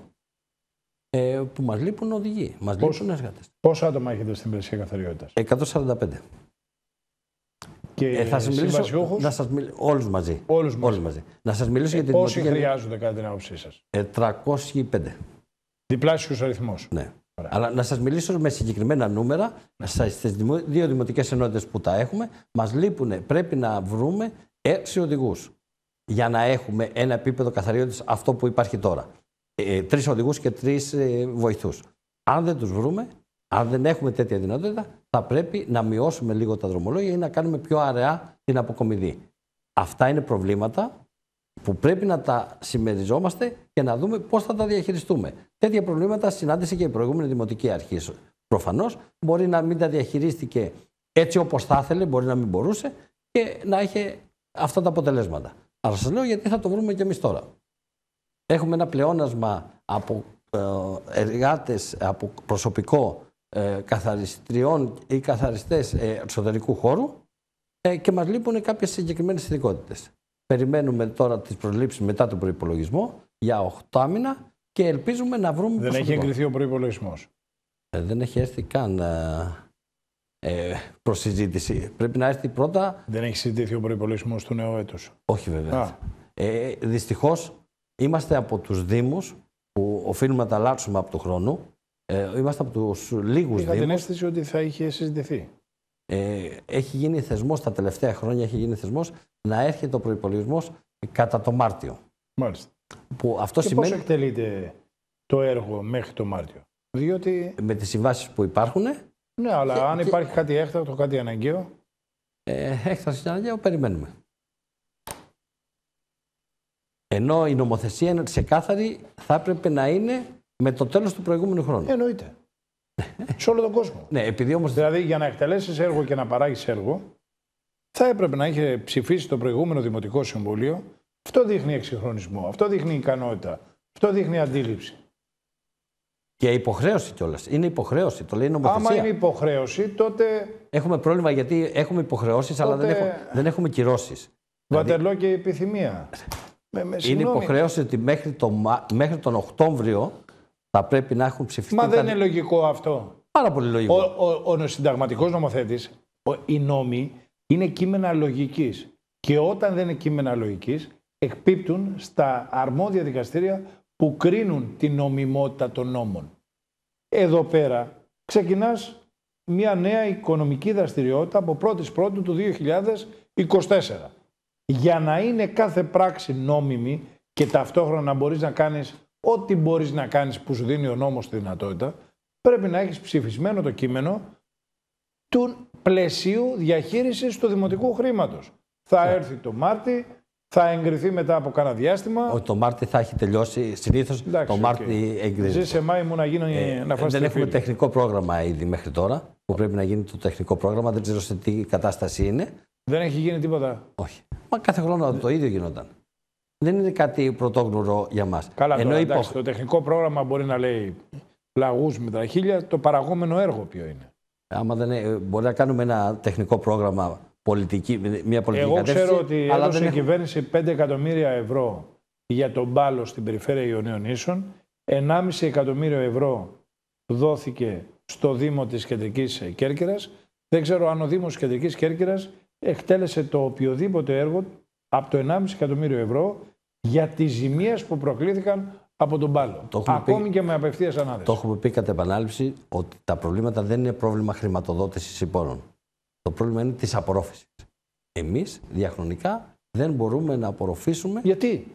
B: ε, που μας λείπουν οδηγοί, μας λείπουν εργάτες.
A: Πόσα άτομα έχετε στην υπηρεσία καθαριότητας,
B: 145. Και ε, θα σας μιλήσω, να σας μιλήσω όλους μαζί. Όλους μαζί. Όλους μαζί. Να σας μιλήσω ε, για την Πόσοι δημοτική...
A: χρειάζονται κατά την άποψή σας.
B: Ε, 305. Διπλάσιος αριθμός. Ναι. Ωραία. Αλλά να σας μιλήσω με συγκεκριμένα νούμερα, στι δύο δημοτικές ενότητες που τα έχουμε, μας λείπουν, πρέπει να βρούμε έξι οδηγούς για να έχουμε ένα επίπεδο καθαριότητας αυτό που υπάρχει τώρα. Ε, ε τρεις οδηγούς και τρεις ε, βοηθούς. Αν δεν τους βρούμε, αν δεν έχουμε τέτοια δυνατότητα, θα πρέπει να μειώσουμε λίγο τα δρομολόγια ή να κάνουμε πιο αραιά την αποκομιδή. Αυτά είναι προβλήματα που πρέπει να τα συμμεριζόμαστε και να δούμε πώς θα τα διαχειριστούμε. Τέτοια προβλήματα συνάντησε και η προηγούμενη Δημοτική Αρχή. Προφανώς μπορεί να μην τα διαχειρίστηκε έτσι όπως θα ήθελε, μπορεί να μην μπορούσε και να είχε αυτά τα αποτελέσματα. Αλλά σας λέω γιατί θα το βρούμε και εμείς τώρα. Έχουμε ένα πλεόνασμα από ε, εργάτες, από προσωπικό ε, καθαριστριών ή καθαριστές ε, εξωτερικού χώρου ε, και μας λείπουν κάποιες συγκεκριμένες ειδικότητες. Περιμένουμε τώρα τις προλήψεις μετά τον προπολογισμό για 8 μήνα και ελπίζουμε να βρούμε... Δεν έχει εγκριθεί ο προϋπολογισμός. δεν έχει έρθει καν ε, προς συζήτηση. Πρέπει να έρθει πρώτα. Δεν έχει συζητηθεί ο προπολογισμό του νέου έτους. Όχι, βέβαια. Ε, Δυστυχώς είμαστε από τους Δήμους που οφείλουμε να τα αλλάξουμε από του χρόνο. Ε, είμαστε από τους λίγους Δήμου. Είχα την αίσθηση ότι θα είχε συζητηθεί. Ε, έχει γίνει θεσμός τα τελευταία χρόνια, έχει γίνει θεσμός, να έρχεται ο προπολογισμό κατά το Μάρτιο. Μάλιστα. Που αυτό και σημαίνει... Πώς
A: εκτελείται το έργο μέχρι το Μάρτιο. Διότι... Με τις συμβάσεις που υπάρχουν, ναι, αλλά αν υπάρχει κάτι έκτακτο, κάτι αναγκαίο.
B: Ε, έκτακτο και αναγκαίο, περιμένουμε. Ενώ η νομοθεσία είναι ξεκάθαρη,
A: θα έπρεπε να είναι με το τέλος του προηγούμενου χρόνου. εννοείται. σε όλο τον κόσμο. Ναι, επειδή όμως... Δηλαδή, για να εκτελέσεις έργο και να παράγεις έργο, θα έπρεπε να είχε ψηφίσει το προηγούμενο Δημοτικό Συμβούλιο. Αυτό δείχνει εξυγχρονισμό, αυτό δείχνει ικανότητα, αυτό δείχνει αντίληψη. Και υποχρέωση κιόλας. Είναι υποχρέωση. Το λέει η νομοθεσία. Άμα είναι υποχρέωση, τότε.
B: Έχουμε πρόβλημα γιατί έχουμε υποχρεώσεις, αλλά δεν έχουμε, δεν έχουμε κυρώσεις.
A: Βατερλό δηλαδή- και επιθυμία. Με, με είναι υποχρέωση
B: ότι μέχρι, το, μέχρι τον Οκτώβριο θα πρέπει να έχουν ψηφιστεί. Μα δεν είναι
A: λογικό αυτό. Πάρα πολύ λογικό. Ο, ο, ο συνταγματικό νομοθέτη, οι νόμοι είναι κείμενα λογικής. Και όταν δεν είναι κείμενα λογικής, εκπίπτουν στα αρμόδια δικαστήρια που κρίνουν την νομιμότητα των νόμων. Εδώ πέρα ξεκινάς μια νέα οικονομική δραστηριότητα από 1η Πρώτου του 2024. Για να είναι κάθε πράξη νόμιμη και ταυτόχρονα μπορείς να κάνεις ό,τι μπορείς να κάνεις που σου δίνει ο νόμος τη δυνατότητα, πρέπει να έχεις ψηφισμένο το κείμενο του πλαισίου διαχείρισης του δημοτικού χρήματος. Θα ναι. έρθει το Μάρτι, θα εγκριθεί μετά από κανένα διάστημα.
B: Ότι το Μάρτι θα έχει τελειώσει.
A: Συνήθως το Μάρτι okay. εγκρίνεται. Σε Μάη μου να γίνει ε, να φάσει. Δεν έχουμε
B: τεχνικό πρόγραμμα ήδη μέχρι τώρα. Που πρέπει να γίνει το τεχνικό πρόγραμμα. Δεν ξέρω σε τι κατάσταση είναι.
A: Δεν έχει γίνει τίποτα. Όχι. Μα κάθε χρόνο το ίδιο γινόταν. Δεν είναι κάτι πρωτόγνωρο για μας. Καλά, Ενώ τώρα, εντάξει, το τεχνικό πρόγραμμα μπορεί να λέει λαγούς με τα χίλια. Το παραγόμενο έργο ποιο είναι.
B: Άμα δεν, ε, μπορεί να κάνουμε ένα τεχνικό πρόγραμμα πολιτική, μια πολιτική Εγώ ξέρω ότι αλλά έδωσε η
A: κυβέρνηση 5 εκατομμύρια ευρώ για τον μπάλο στην περιφέρεια Ιωνίων Ίσων. 1,5 εκατομμύριο ευρώ δόθηκε στο Δήμο της Κεντρικής Κέρκυρας. Δεν ξέρω αν ο Δήμος της Κεντρικής Κέρκυρας εκτέλεσε το οποιοδήποτε έργο από το 1,5 εκατομμύριο ευρώ για τις ζημίες που προκλήθηκαν από τον πάλο. Το Ακόμη και με απευθείας ανάδεση.
B: Το έχουμε πει κατά επανάληψη ότι τα προβλήματα δεν είναι πρόβλημα χρηματοδότησης υπόρων. Το πρόβλημα είναι της απορρόφησης. Εμείς διαχρονικά δεν μπορούμε να απορροφήσουμε. Γιατί?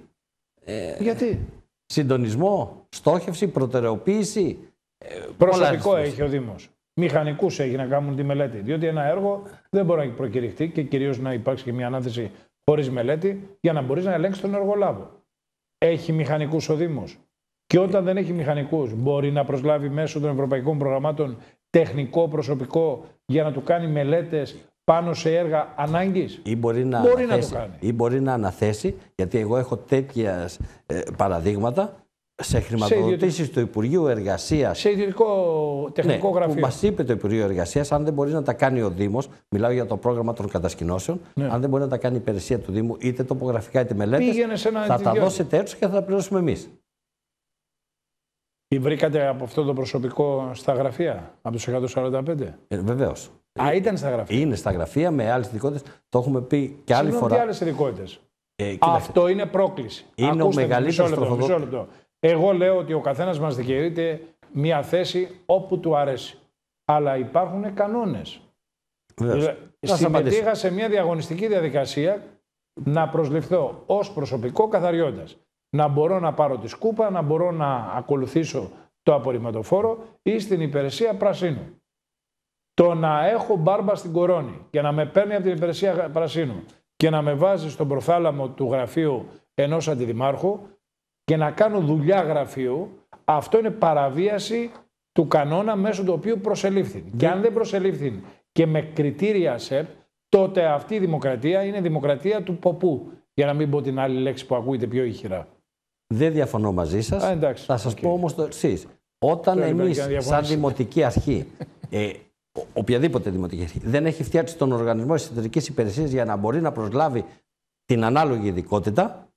B: Ε, Γιατί? Συντονισμό, στόχευση, προτεραιοποίηση. Ε, Προσωπικό έχει ο
A: Δήμος. Μηχανικούς έχει να κάνουν τη μελέτη. Διότι ένα έργο δεν μπορεί να προκηρυχθεί και κυρίως να υπάρξει και μια ανάθεση χωρίς μελέτη για να μπορείς να ελέγξεις τον εργολάβο. Έχει μηχανικούς ο Δήμος. Και όταν δεν έχει μηχανικούς, μπορεί να προσλάβει μέσω των ευρωπαϊκών προγραμμάτων τεχνικό προσωπικό για να του κάνει μελέτες πάνω σε έργα ανάγκης. Ή μπορεί να, μπορεί να το κάνει.
B: Ή μπορεί να αναθέσει, γιατί εγώ έχω τέτοια ε, παραδείγματα σε χρηματοδοτήσεις του Υπουργείου Εργασίας. Σε
A: ιδιωτικό τεχνικό ναι, γραφείο. Μας
B: είπε το Υπουργείο Εργασίας, αν δεν μπορεί να τα κάνει ο Δήμος, μιλάω για το πρόγραμμα των κατασκηνώσεων, ναι. αν δεν μπορεί να τα κάνει η υπηρεσία του Δήμου, είτε τοπογραφικά είτε μελέτες, θα τα δώσετε έτσι και θα τα πληρώσουμε εμείς.
A: Ή βρήκατε από αυτό το προσωπικό στα γραφεία, από τους 145. Ε, Βεβαίως. Α, ήταν στα γραφεία. Είναι στα γραφεία με άλλες ειδικότητες. Το έχουμε πει
B: και άλλη Συγνώμη φορά. Και άλλες
A: ειδικότητες. Ε, αυτό είναι πρόκληση. Είναι Ακούστε, ο μεγαλύτερο τροφοδότη. Εγώ λέω ότι ο καθένας μας δικαιούται μια θέση όπου του αρέσει. Αλλά υπάρχουν κανόνες.
B: Δηλαδή, συμμετείχα
A: σε μια διαγωνιστική διαδικασία να προσληφθώ ως προσωπικό καθαριώντας να μπορώ να πάρω τη σκούπα, να μπορώ να ακολουθήσω το απορριμματοφόρο ή στην υπηρεσία πρασίνου. Το να έχω μπάρμπα στην κορώνη και να με παίρνει από την υπηρεσία πρασίνου και να με βάζει στον προθάλαμο του γραφείου ενός αντιδημάρχου και να κάνω δουλειά γραφείου, αυτό είναι παραβίαση του κανόνα μέσω του οποίου προσελήφθη. Ναι. Και αν δεν προσελήφθη και με κριτήρια ΣΕΠ, τότε αυτή η δημοκρατία είναι δημοκρατία του ποπού. Για να μην πω την άλλη λέξη που ακούγεται πιο ηχηρά.
B: Δεν διαφωνώ μαζί σας. Θα σας πω όμως το εξής. Όταν εμεί, σαν δημοτική αρχή, ε, οποιαδήποτε δημοτική αρχή, δεν έχει φτιάξει τον οργανισμό εσωτερική υπηρεσίας για να μπορεί να προσλάβει την ανάλογη ειδικότητα,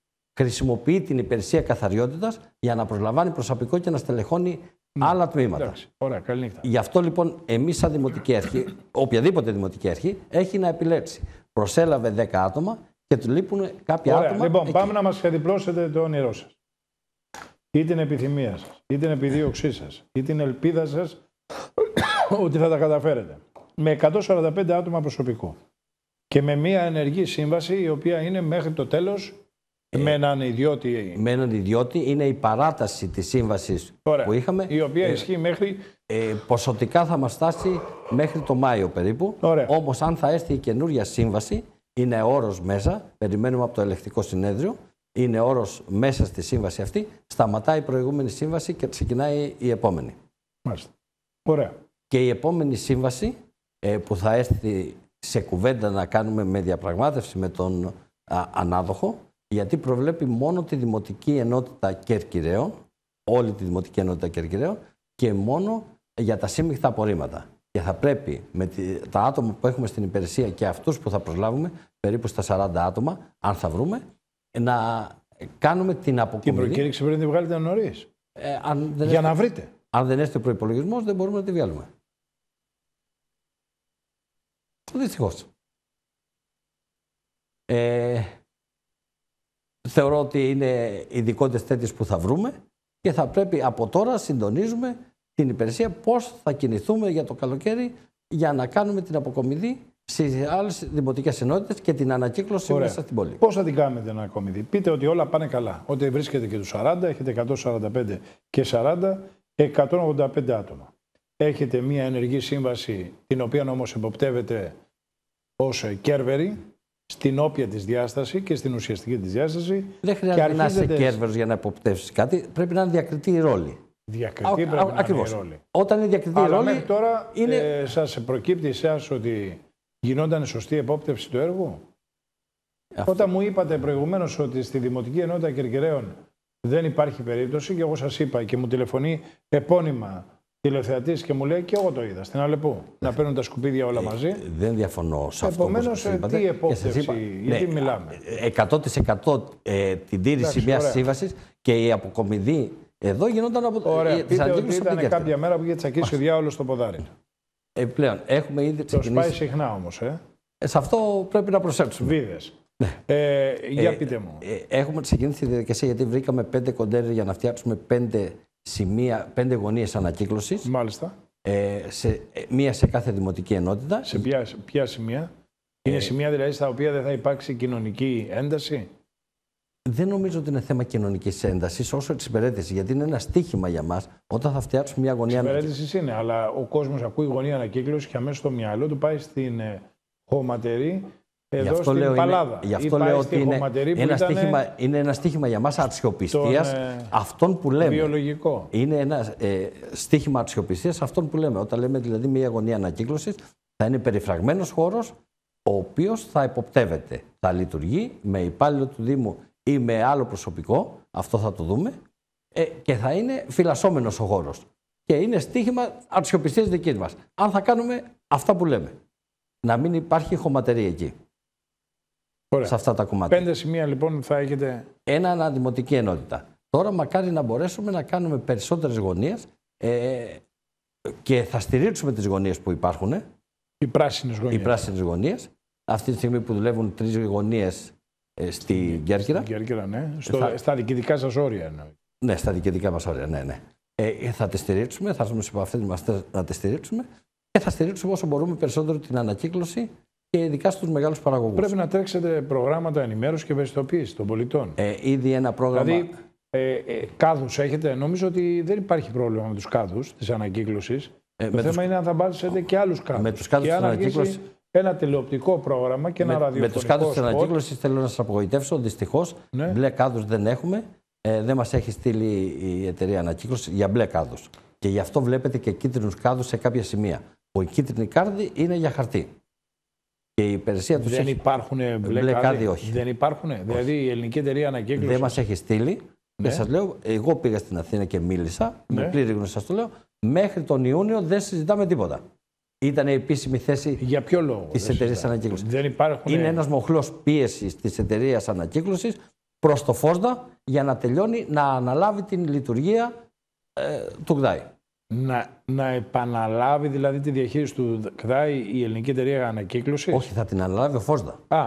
B: χρησιμοποιεί την υπηρεσία καθαριότητας για να προσλαμβάνει προσωπικό και να στελεχώνει ναι. άλλα τμήματα. Γι' αυτό λοιπόν εμείς, σαν δημοτική αρχή, οποιαδήποτε δημοτική αρχή, έχει να επιλέξει. Προσέλαβε 10
A: άτομα και του λείπουν κάποια Ωραία. άτομα. Λοιπόν, πάμε να μας διπλώσετε το όνειρό σας ή την επιθυμία σας, ή την επιδίωξή σας ή την ελπίδα σας. ότι θα τα καταφέρετε. Με 145 άτομα προσωπικό και με μια ενεργή σύμβαση η οποία είναι μέχρι το τέλος ε, με έναν ιδιώτη. Με έναν ιδιώτη είναι η
B: παράταση της σύμβασης που είχαμε. Η οποία ε, ισχύει μέχρι... Ε, ποσοτικά θα μας στάσει μέχρι το Μάιο περίπου. Όμως αν θα έρθει η καινούρια σύμβαση, είναι όρος μέσα, περιμένουμε από το ελεκτικό συνέδριο, είναι όρος μέσα στη σύμβαση αυτή, σταματάει η προηγούμενη σύμβαση και ξεκινάει η επόμενη.
A: Μάλιστα. Ωραία.
B: Και η επόμενη σύμβαση ε, που θα έρθει σε κουβέντα να κάνουμε με διαπραγμάτευση με τον ανάδοχο, γιατί προβλέπει μόνο τη Δημοτική Ενότητα Κερκυραίων, όλη τη Δημοτική Ενότητα Κερκυραίων και μόνο για τα σύμμυχτα απορρίμματα. Και θα πρέπει με τα άτομα που έχουμε στην υπηρεσία και αυτούς που θα προσλάβουμε, περίπου στα 40 άτομα, αν θα βρούμε, να κάνουμε την αποκομιδή. Την προκήρυξη
A: πρέπει να τη βγάλετε νωρίς. Ε, Για να βρείτε.
B: Αν δεν έστε προπολογισμό, δεν μπορούμε να τη βγάλουμε. Δυστυχώς. Ε, θεωρώ ότι είναι ειδικότητες τέτοιες που θα βρούμε και θα πρέπει από τώρα συντονίζουμε την υπηρεσία πώς θα κινηθούμε για το καλοκαίρι για να κάνουμε την αποκομιδή στις άλλες δημοτικές ενότητες και την ανακύκλωση
A: μέσα στην πόλη. Πώς θα την κάνετε ένα ακόμη δει. Πείτε ότι όλα πάνε καλά. Ότι βρίσκεται και τους 40, έχετε 145 και 40, 185 άτομα. Έχετε μία ενεργή σύμβαση, την οποία όμως εποπτεύεται ως κέρβερη, στην όποια της διάσταση και στην ουσιαστική της διάσταση. Δεν χρειάζεται και να είσαι κέρβερος για να εποπτεύσεις κάτι. Πρέπει να είναι διακριτή η ρόλη. Διακριτή πρέπει να, είναι η ρόλη. Όταν είναι διακριτή η ρόλη. Μέχρι τώρα ε, σας προκύπτει εσά ότι Γινόταν σωστή επόπτευση του έργου. Αυτό. Όταν μου είπατε προηγουμένως ότι στη Δημοτική Ενότητα Κερκυραίων δεν υπάρχει περίπτωση, και εγώ σας είπα και μου τηλεφωνεί επώνυμα τηλεθεατής και μου λέει: Και εγώ το είδα στην Αλεπού. Να παίρνουν τα σκουπίδια όλα ε, μαζί.
B: Δεν διαφωνώ σε αυτό. Επομένω, ε, τι επόπτευση, είπα, γιατί ναι, μιλάμε. 100% ε, την τήρηση μια σύμβασης και η αποκομιδή εδώ γινόταν από το. Ωραία, ε, πείτε ότι ήταν κάποια
A: μέρα που είχε τσακίσει ο διάολος στο ποδάρι
B: Επιπλέον, έχουμε ήδη ξεκινήσει. Προσπάει
A: συχνά όμως. Ε. ε? σε αυτό πρέπει να προσέξουμε. Βίδες.
B: Ναι. Ε,
A: για ε, πείτε μου. Ε,
B: έχουμε ξεκινήσει τη διαδικασία γιατί βρήκαμε πέντε κοντέρ για να φτιάξουμε πέντε σημεία, πέντε γωνίες ανακύκλωσης. Μάλιστα. Ε, σε,
A: μία σε κάθε δημοτική ενότητα. Σε ποια, ποια σημεία. Είναι σημεία δηλαδή στα οποία δεν θα υπάρξει κοινωνική ένταση
B: δεν νομίζω ότι είναι θέμα κοινωνικής έντασης όσο της υπερέτηση. Γιατί είναι ένα στίχημα για μας όταν θα φτιάξουμε μια γωνία
A: ανακύκλωση. είναι, αλλά ο κόσμος ακούει γωνία ανακύκλωση και αμέσως το μυαλό του πάει στην ε, χωματερή. Εδώ γι' αυτό στην λέω, Παλάδα. γι' αυτό λέω ότι είναι ένα, στίχημα,
B: είναι ένα στίχημα για μας αξιοπιστία, ε, αυτών που λέμε. Βιολογικό. Είναι ένα ε, στίχημα αξιοπιστία αυτών που λέμε. Όταν λέμε δηλαδή μια γωνία ανακύκλωσης, θα είναι περιφραγμένος χώρος ο οποίος θα υποπτεύεται. Θα λειτουργεί με υπάλληλο του Δήμου ή με άλλο προσωπικό, αυτό θα το δούμε, ε, και θα είναι φυλασσόμενος ο χώρος. Και είναι στίχημα αξιοπιστίας δικής μας. Αν θα κάνουμε αυτά που λέμε. Να μην υπάρχει χωματερή εκεί. Σε αυτά τα κομμάτια.
A: Πέντε σημεία λοιπόν θα έχετε.
B: Ένα αναδημοτική ενότητα. Τώρα μακάρι να μπορέσουμε να κάνουμε περισσότερες γωνίες ε, και θα στηρίξουμε τις γωνίες που υπάρχουν. Ε. Οι πράσινες γωνίες. Οι πράσινες Αυτή τη στιγμή που δουλεύουν τρεις γωνίες ε, στη Κέρκυρα. Στην Κέρκυρα, ναι. Ε, Στο, θα...
A: Στα διοικητικά σας όρια
B: Ναι, στα διοικητικά μας όρια, ναι, ναι. Ε, ε, θα τη στηρίξουμε, θα έρθουμε σε επαφή μα να τη στηρίξουμε και θα στηρίξουμε όσο μπορούμε περισσότερο την ανακύκλωση και ειδικά στους μεγάλους παραγωγούς. Πρέπει
A: να τρέξετε προγράμματα ενημέρωσης και ευαισθητοποίησης των πολιτών. Ε, ήδη ένα πρόγραμμα. Δηλαδή, ε, κάδους έχετε. Νομίζω ότι δεν υπάρχει πρόβλημα με τους κάδους της ανακύκλωσης. το θέμα είναι αν θα μπάσετε και άλλους κάδους. Με τους κάδους ανακύκλωσης ένα τηλεοπτικό πρόγραμμα και ένα με, ραδιοφωνικό. Με τους κάδους της ανακύκλωσης
B: θέλω να σας απογοητεύσω. Δυστυχώς, ναι. μπλε κάδους δεν έχουμε. Ε, δεν μας έχει στείλει η εταιρεία ανακύκλωση για μπλε κάδους. Και γι' αυτό βλέπετε και κίτρινους κάδους σε κάποια σημεία. Ο κίτρινη κάρδη είναι για χαρτί. Και η υπηρεσία τους. Δεν
A: υπάρχουν ε, μπλε, μπλε όχι. Δεν υπάρχουν. Δηλαδή η ελληνική εταιρεία ανακύκλωση. Δεν
B: μας έχει στείλει. Ναι. λέω, εγώ πήγα στην Αθήνα και μίλησα. Με ναι. πλήρη γνώση σας το λέω. Μέχρι τον Ιούνιο δεν συζητάμε τίποτα ήταν η επίσημη θέση Για ποιο λόγο, της εταιρεία ανακύκλωσης. Δεν υπάρχουν... Είναι ένας μοχλός πίεσης της εταιρείας ανακύκλωσης προς το Φόσδα για να τελειώνει να αναλάβει την
A: λειτουργία ε, του ΚΔΑΗ. Να, να επαναλάβει δηλαδή τη διαχείριση του ΚΔΑΗ η ελληνική εταιρεία ανακύκλωσης. Όχι, θα την αναλάβει ο Φόσδα. Α.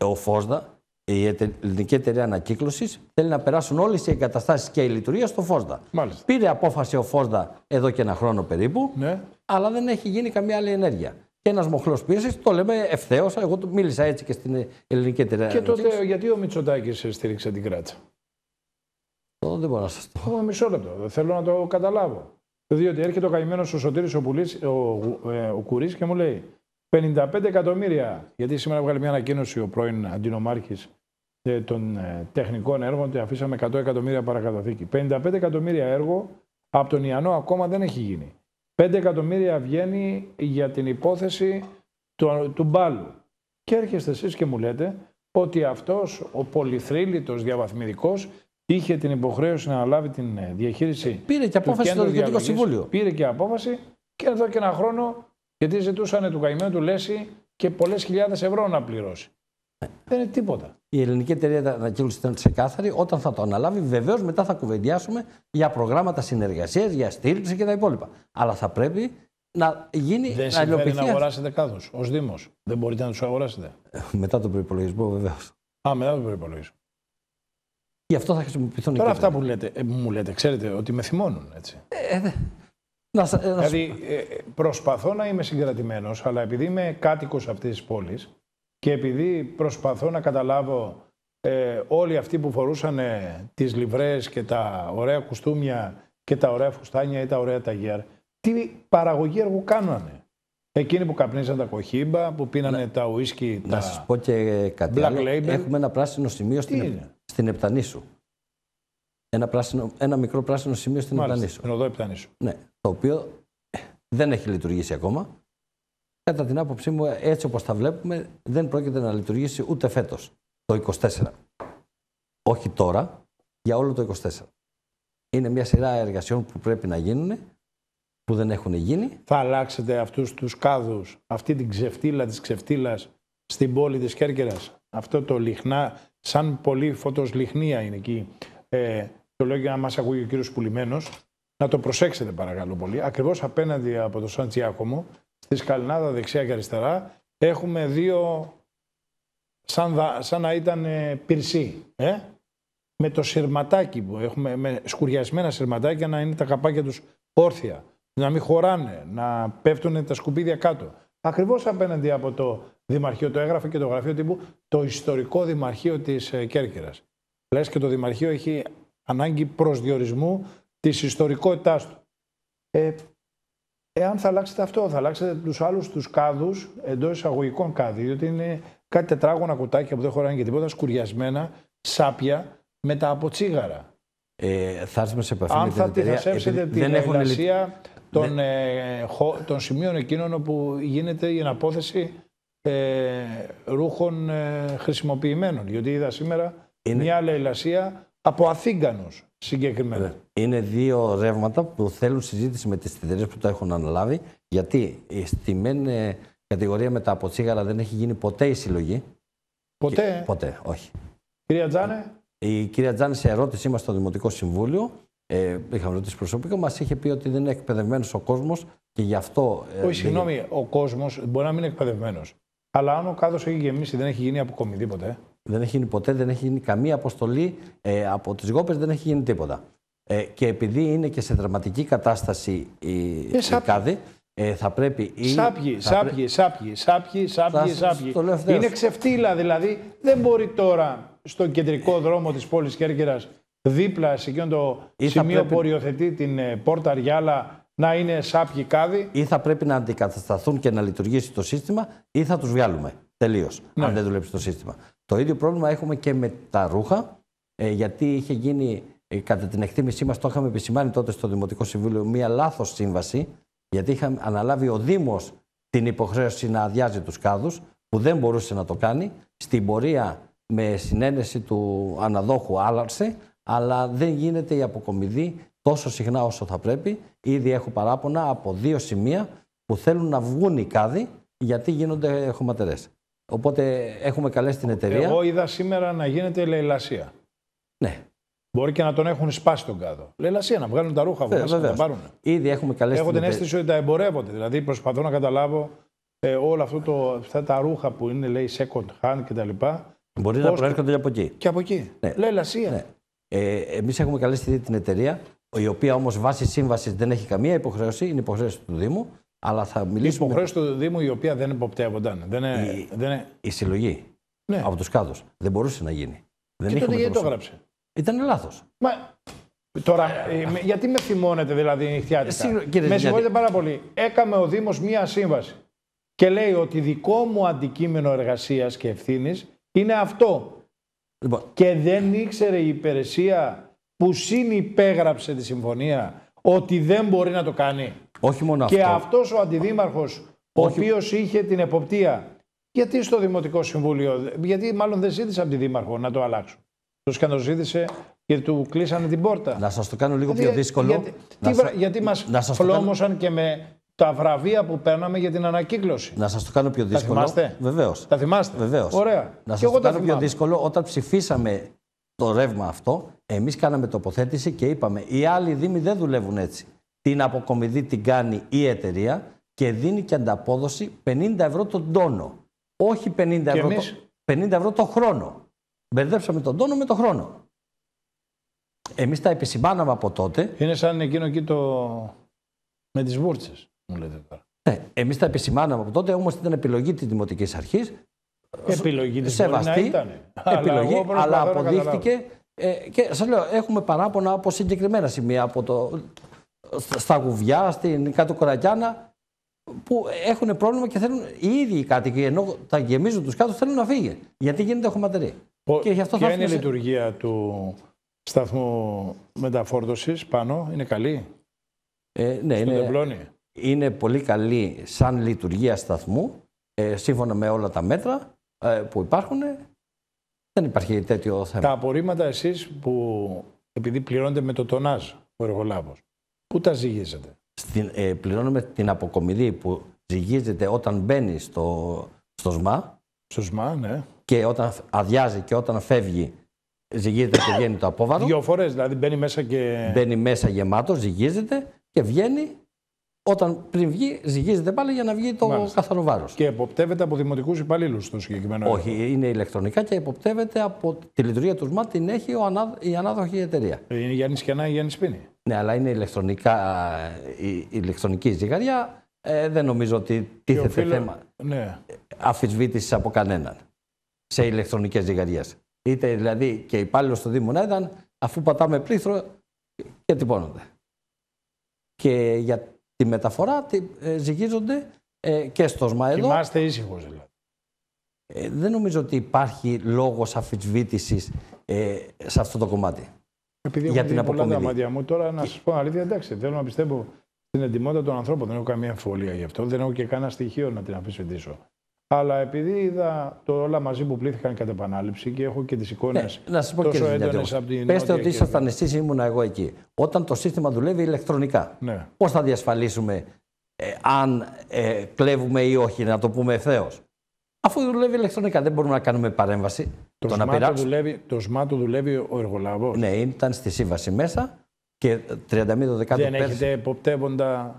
A: Ο
B: Φόσδα η ελληνική εταιρεία ανακύκλωσης θέλει να περάσουν όλες οι εγκαταστάσεις και η λειτουργία στο Φόσδα. Πήρε απόφαση ο Φόσδα εδώ και ένα χρόνο περίπου, ναι. αλλά δεν έχει γίνει καμία άλλη ενέργεια. Και ένας μοχλός πίεσης, το λέμε ευθέως. Εγώ το μίλησα έτσι και στην ελληνική
A: εταιρεία. Και τότε γιατί ο Μητσοτάκης στήριξε την κράτσα. Αυτό δεν μπορώ να σας το πω. Μισό λεπτό. Θέλω να το καταλάβω. Διότι έρχεται ο καημένος ο Σωτήρης ο, ο, ε, ο και μου λέει 55 εκατομμύρια. Γιατί σήμερα βγάλει μια ανακοίνωση ο πρώην Αντινομάρχης των ε, τεχνικών έργων ότι αφήσαμε 100 εκατομμύρια παρακαταθήκη. 55 εκατομμύρια έργο από τον Ιαννό ακόμα δεν έχει γίνει. 5 εκατομμύρια βγαίνει για την υπόθεση του, του μπάλου. Και έρχεστε εσείς και μου λέτε ότι αυτός ο πολυθρύλητος διαβαθμιδικός είχε την υποχρέωση να αναλάβει την ε, διαχείριση. Ε, πήρε και απόφαση το Διοικητικό Συμβούλιο. Πήρε και απόφαση και εδώ και ένα χρόνο γιατί ζητούσαν του καημένου του Λέση και πολλές χιλιάδες ευρώ να πληρώσει. Ναι. Δεν
B: είναι τίποτα. Η ελληνική εταιρεία ανακοίνωση ήταν ξεκάθαρη. Όταν θα το αναλάβει, βεβαίως μετά θα κουβεντιάσουμε για προγράμματα συνεργασίας, για στήριξη και τα υπόλοιπα. Αλλά θα πρέπει να γίνει.
A: Δεν να συμφέρει να αγοράσετε κάδου ως Δήμος. Δεν μπορείτε να τους αγοράσετε.
B: Ε, μετά τον προπολογισμό,
A: βεβαίως. Α, μετά τον προπολογισμό. Γι' αυτό θα χρησιμοποιηθούν Τώρα οι Τώρα αυτά που λέτε, ε, μου λέτε, ξέρετε ότι με θυμώνουν. Έτσι. Ε, ε, ε, δηλαδή, ε, προσπαθώ να είμαι συγκρατημένος, αλλά επειδή είμαι κάτοικος αυτής της πόλης και επειδή προσπαθώ να καταλάβω ε, όλοι αυτοί που φορούσαν τις λιβρές και τα ωραία κουστούμια και τα ωραία φουστάνια ή τα ωραία ταγιέρ, τι παραγωγή έργου κάνανε. Εκείνοι που καπνίζαν τα κοχύμπα, που πίνανε τα ουίσκι, τα Να σας πω και κάτι black
B: label. Έχουμε ένα πράσινο σημείο στην, ε, στην Επτανήσου. Ένα, πράσινο, ένα μικρό πράσινο σημείο στην Μάλιστα, Επτανήσου. Εδώ Επτανήσου. Ναι το οποίο ε, δεν έχει λειτουργήσει ακόμα. Κατά την άποψή μου, έτσι όπως τα βλέπουμε, δεν πρόκειται να λειτουργήσει ούτε φέτος, το 24. Όχι τώρα, για όλο το 24.
A: Είναι μια σειρά εργασιών που πρέπει να γίνουν, που δεν έχουν γίνει. Θα αλλάξετε αυτούς τους κάδους, αυτή την ξεφτύλα της ξεφτύλας στην πόλη της Κέρκυρας. Αυτό το λιχνά, σαν πολύ φωτοσλιχνία είναι εκεί. Ε, το λέω για να μας ακούει ο κύριος Πουλημένος να το προσέξετε παρακαλώ πολύ. Ακριβώς απέναντι από το Σαν μου στη Σκαλινάδα δεξιά και αριστερά, έχουμε δύο σαν, σαν να ήταν ε, πυρσί. Ε? Με το σειρματάκι που έχουμε, με σκουριασμένα σειρματάκια να είναι τα καπάκια τους όρθια, να μην χωράνε, να πέφτουν τα σκουπίδια κάτω. Ακριβώς απέναντι από το Δημαρχείο, το έγραφε και το γραφείο τύπου, το ιστορικό Δημαρχείο της ε, Κέρκυρας. Λες και το Δημαρχείο έχει ανάγκη προσδιορισμού Της ιστορικότητάς του. Ε, εάν θα αλλάξετε αυτό, θα αλλάξετε τους άλλους τους κάδους, εντός εισαγωγικών κάδου, διότι είναι κάτι τετράγωνα κουτάκια που δεν χωράνε και τίποτα, σκουριασμένα, σάπια, με τα αποτσίγαρα.
B: Ε, θα έρθουμε σε επαφή Αν με την θα τη την εργασία
A: ε, των, σημείων εκείνων όπου γίνεται η αναπόθεση ε, ρούχων ε, χρησιμοποιημένων. Γιατί είδα σήμερα μια λαϊλασία από Αθήγκανους. Συγκεκριμένα.
B: Είναι δύο ρεύματα που θέλουν συζήτηση με τις εταιρείε που το έχουν αναλάβει. Γιατί στη μεν κατηγορία με τα αποτσίγαρα δεν έχει γίνει ποτέ η συλλογή. Ποτέ. Και, ποτέ, όχι. Κυρία Τζάνε. Η, κυρία Τζάνε σε ερώτησή μας στο Δημοτικό Συμβούλιο.
A: Ε, είχαμε ρωτήσει προσωπικό, μας είχε πει ότι δεν είναι εκπαιδευμένος ο κόσμος και γι' αυτό. Ε, όχι, συγγνώμη, ο κόσμος μπορεί να μην είναι εκπαιδευμένος. Αλλά αν ο κάδος έχει γεμίσει, δεν έχει γίνει από κομιδήποτε δεν έχει γίνει ποτέ, δεν έχει γίνει καμία αποστολή, ε, από τις γόπες, δεν έχει γίνει τίποτα.
B: Ε, και επειδή είναι και σε δραματική κατάσταση η ε, Κάδη, ε, θα πρέπει. Σάπιοι, σάπιοι,
A: σάπιοι, σάπιοι, σάπιοι, σάπιοι. Είναι ξεφτύλα δηλαδή. Δεν μπορεί τώρα στον κεντρικό δρόμο της πόλης Κέρκυρας δίπλα σε εκείνο το σημείο πρέπει... που οριοθετεί την ε, πόρτα Ριάλα να είναι σάπιοι κάδοι. Ή θα πρέπει να
B: αντικατασταθούν και να λειτουργήσει το σύστημα ή θα τους βγάλουμε. Τελείως. Ναι. Αν δεν δουλέψει το σύστημα. Το ίδιο πρόβλημα έχουμε και με τα ρούχα, ε, γιατί είχε γίνει, ε, κατά την εκτίμησή μας, το είχαμε επισημάνει τότε στο Δημοτικό Συμβούλιο, μία λάθος σύμβαση, γιατί είχαμε αναλάβει ο Δήμος την υποχρέωση να αδειάζει τους κάδους, που δεν μπορούσε να το κάνει. Στην πορεία με συνένεση του αναδόχου άλλαξε, αλλά δεν γίνεται η αποκομιδή τόσο συχνά όσο θα πρέπει. Ήδη έχω παράπονα από δύο σημεία που θέλουν να βγουν οι κάδοι γιατί γίνονται χωματερές. Οπότε έχουμε καλέσει την εταιρεία. Εγώ
A: είδα σήμερα να γίνεται λαϊλασία. Ναι. Μπορεί και να τον έχουν σπάσει τον κάδο. Λαϊλασία, να βγάλουν τα ρούχα ε, να πάρουν. Ήδη έχουμε καλέσει Έχω την αίσθηση ότι τα εμπορεύονται. Δηλαδή προσπαθώ να καταλάβω ε, όλα αυτά τα ρούχα που είναι λέει second hand κτλ.
B: Μπορεί να προέρχονται και από εκεί. Και από εκεί. Ναι. Λαϊλασία. Ναι. Ε, Εμείς έχουμε καλέσει την εταιρεία, η οποία όμως βάσει σύμβασης δεν έχει καμία υποχρέωση, είναι υποχρέωση του Δήμου. Αλλά θα μιλήσουμε.
A: Η υποχρέωση του Δήμου η οποία δεν εποπτεύονταν. Δεν η, δεν η συλλογή ναι. από τους κάδους δεν μπορούσε να γίνει. Δεν και τότε γιατί το έγραψε. Ήταν λάθος. Μα... Τώρα, ε, γιατί με θυμώνετε δηλαδή η νυχτιάτικα. Ε, με συγχωρείτε πάρα πολύ. Έκαμε ο Δήμος μία σύμβαση και λέει ότι δικό μου αντικείμενο εργασίας και ευθύνης είναι αυτό. Λοιπόν. Και δεν ήξερε η υπηρεσία που συνυπέγραψε τη συμφωνία ότι δεν μπορεί να το κάνει. Όχι μόνο αυτό. Και αυτός ο αντιδήμαρχος, ο οποίος είχε την εποπτεία, γιατί στο Δημοτικό Συμβούλιο, γιατί μάλλον δεν ζήτησε από τη Δήμαρχο να το αλλάξουν. Το σκανοζήτησε και του κλείσανε την πόρτα. Να σας το κάνω λίγο γιατί, πιο δύσκολο. Γιατί, να μα φλόμωσαν και με τα βραβεία που παίρναμε για την ανακύκλωση.
B: Να σας το κάνω πιο δύσκολο. Τα θυμάστε. Βεβαίως. Τα θυμάστε. Βεβαίως. Ωραία. Να σας το κάνω πιο δύσκολο. Όταν ψηφίσαμε το ρεύμα αυτό, εμείς κάναμε τοποθέτηση και είπαμε οι άλλοι Δήμοι δεν δουλεύουν έτσι την αποκομιδή την κάνει η εταιρεία και δίνει και ανταπόδοση 50 ευρώ τον τόνο. Όχι 50 ευρώ, το, 50 ευρώ το χρόνο. Μπερδέψαμε τον τόνο με τον χρόνο. Εμείς τα επισημάναμε από τότε. Είναι σαν εκείνο εκεί το... με τις βούρτσες, μου λέτε τώρα. Ναι, εμείς τα επισημάναμε από τότε, όμως ήταν επιλογή της Δημοτικής Αρχής. Επιλογή της Σεβαστή, ήταν. Επιλογή, αλλά, αλλά αποδείχτηκε... Ε, και σας λέω, έχουμε παράπονα από συγκεκριμένα σημεία από το στα γουβιά, στην κάτω κορακιάνα, που έχουν πρόβλημα και θέλουν οι ίδιοι οι κάτοικοι, ενώ τα γεμίζουν τους κάτω, θέλουν να φύγει. Γιατί γίνεται χωματερή. Και γι' αυτό είναι η
A: λειτουργία του σταθμού μεταφόρτωσης πάνω, είναι καλή. Ε, ναι, είναι, είναι πολύ καλή σαν
B: λειτουργία σταθμού, ε, σύμφωνα με όλα τα μέτρα ε, που υπάρχουν. Δεν υπάρχει τέτοιο θέμα. Τα
A: απορρίμματα εσείς που επειδή πληρώνετε με το τονάζ ο εργολάβος, Πού τα ζυγίζετε.
B: Στην, ε, πληρώνουμε την αποκομιδή που ζυγίζεται όταν μπαίνει στο, στο ΣΜΑ. Στο ΣΜΑ, ναι. Και όταν αδειάζει και όταν φεύγει, ζυγίζεται και βγαίνει το απόβαρο.
A: Δύο φορές δηλαδή μπαίνει μέσα και. Μπαίνει
B: μέσα γεμάτος, ζυγίζεται και βγαίνει όταν πριν βγει, ζυγίζεται πάλι για να βγει το Μάλιστα. καθαρό βάρος. Και εποπτεύεται από δημοτικούς υπαλλήλους στο συγκεκριμένο Όχι, είναι ηλεκτρονικά και εποπτεύεται από τη λειτουργία του ΣΜΑΤ την έχει ο ανά, η ανάδοχη εταιρεία. Είναι Γιάννης Κενά ή Γιάννη Πίνη. Ναι, αλλά είναι ηλεκτρονικά, ε, η, γιαννη Σπίνη. ναι αλλα ειναι ζυγαριά. Ε, δεν νομίζω ότι τίθεται θέμα ναι. αφισβήτησης από κανέναν σε ηλεκτρονικές ζυγαριές. Είτε δηλαδή και υπάλληλος στο Δήμο ήταν, αφού πατάμε πλήθρο και τυπώνονται. Και για τη μεταφορά, τη, ε, ζυγίζονται ε, και στο ΣΜΑΕΔΟ.
A: Είμαστε ήσυχος δηλαδή.
B: Ε, δεν νομίζω ότι υπάρχει λόγος αφισβήτησης σε αυτό το κομμάτι.
A: Επειδή για την πολλά τα μάτια μου, τώρα να σας πω αλήθεια, εντάξει, θέλω να πιστεύω στην εντυμότητα των ανθρώπων. Δεν έχω καμία εμφολία γι' αυτό. Δεν έχω και κανένα στοιχείο να την αφισβητήσω. Αλλά επειδή είδα το όλα μαζί που πλήθηκαν κατά επανάληψη και έχω και τις εικόνες ναι, να
B: σας πω και τι από την. Πετε ότι ήσασταν
A: εσεί, ήμουν εγώ εκεί. Όταν
B: το σύστημα δουλεύει ηλεκτρονικά, ναι. πώς θα διασφαλίσουμε ε, αν ε, κλέβουμε ή όχι, να το πούμε ευθέως. Αφού δουλεύει ηλεκτρονικά, δεν μπορούμε να κάνουμε παρέμβαση. Το, το, δουλεύει, το δουλεύει ο εργολάβος. Ναι, ήταν στη σύμβαση μέσα και 31 Δεκάτου. Δεν έχετε
A: υποπτεύοντα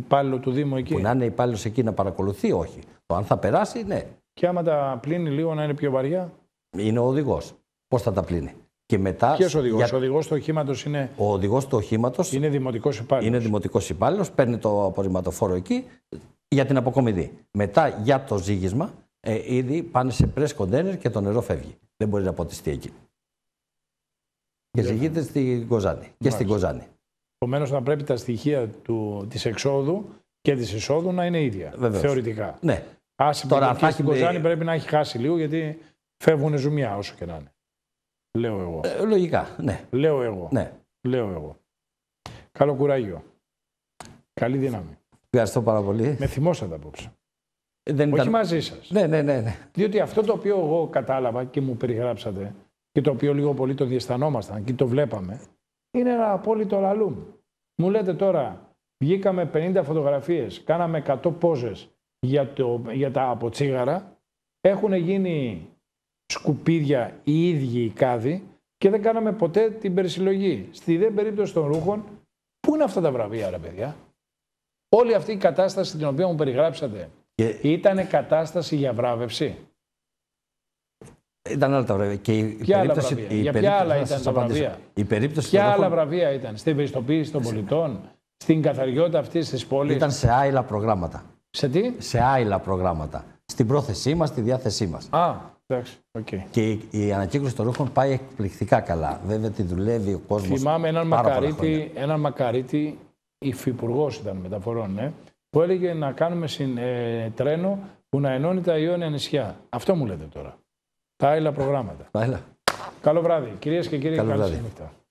B: υπάλληλο του Δήμου εκεί. Που να είναι υπάλληλος εκεί να παρακολουθεί, όχι. Το αν θα περάσει, ναι. Και άμα τα πλύνει λίγο να είναι πιο βαριά. Είναι ο οδηγός. Πώς θα τα πλύνει. Και μετά. Ποιος οδηγός, για... ο
A: οδηγός του οχήματος είναι.
B: Ο οδηγός του οχήματος. Είναι δημοτικός υπάλληλος. Είναι δημοτικός υπάλληλος, παίρνει το απορριμματοφόρο εκεί για την αποκομιδή. Μετά για το ζύγισμα, ε, ήδη πάνε σε πρέσ κοντέρνερ και το νερό φεύγει. Δεν μπορεί να ποτιστεί εκεί.
A: Και ζυγείται στην Κοζάνη. Και στην Κοζάνη. Επομένως, θα πρέπει τα στοιχεία της εξόδου και της εισόδου να είναι ίδια. Θεωρητικά. Ναι. Άσε Τώρα, αν στην Κοζάνη πρέπει να έχει χάσει λίγο γιατί φεύγουν ζουμιά όσο και να είναι. Λέω εγώ. Ε, λογικά, ναι. Λέω εγώ. Ναι. Λέω εγώ. Καλό κουράγιο. Καλή δύναμη. Ευχαριστώ πάρα πολύ. Με θυμώσατε απόψε. Ε, δεν Όχι ήταν... μαζί σας. Ναι, ναι, ναι, ναι. Διότι αυτό το οποίο εγώ κατάλαβα και μου περιγράψατε και το οποίο λίγο πολύ το διαισθανόμασταν και το βλέπαμε είναι ένα απόλυτο λαλούμ. Μου λέτε τώρα, βγήκαμε 50 φωτογραφίες, κάναμε 100 πόζες για, το, για τα αποτσίγαρα, έχουν γίνει σκουπίδια οι ίδιοι οι κάδοι και δεν κάναμε ποτέ την περισυλλογή. Στη δε περίπτωση των ρούχων, πού είναι αυτά τα βραβεία ρε παιδιά. Όλη αυτή η κατάσταση την οποία μου περιγράψατε, ήταν κατάσταση για βράβευση.
B: Ήταν άλλα τα βραβεία. Και η περίπτωση, Η Για ποια άλλα ήταν τα βραβεία. Η περίπτωση ποια άλλα
A: βραβεία ήταν. Στην ευαισθητοποίηση των πολιτών, στην καθαριότητα αυτής της πόλης. Ήταν σε άειλα προγράμματα.
B: Σε τι? Σε άειλα προγράμματα. Στην πρόθεσή μας, στη διάθεσή μας. Α, εντάξει. Okay. Και η ανακύκλωση των ρούχων πάει εκπληκτικά καλά. Βέβαια τη δουλεύει ο κόσμος. Θυμάμαι έναν μακαρίτη,
A: ένα μακαρίτη υφυπουργός ήταν μεταφορών, ε, που έλεγε να κάνουμε συν, ε, τρένο που να ενώνει τα Ιόνια νησιά. Αυτό μου λέτε τώρα. Τα προγράμματα. Τα Καλό βράδυ. Κυρίες και κύριοι, καλή νύχτα.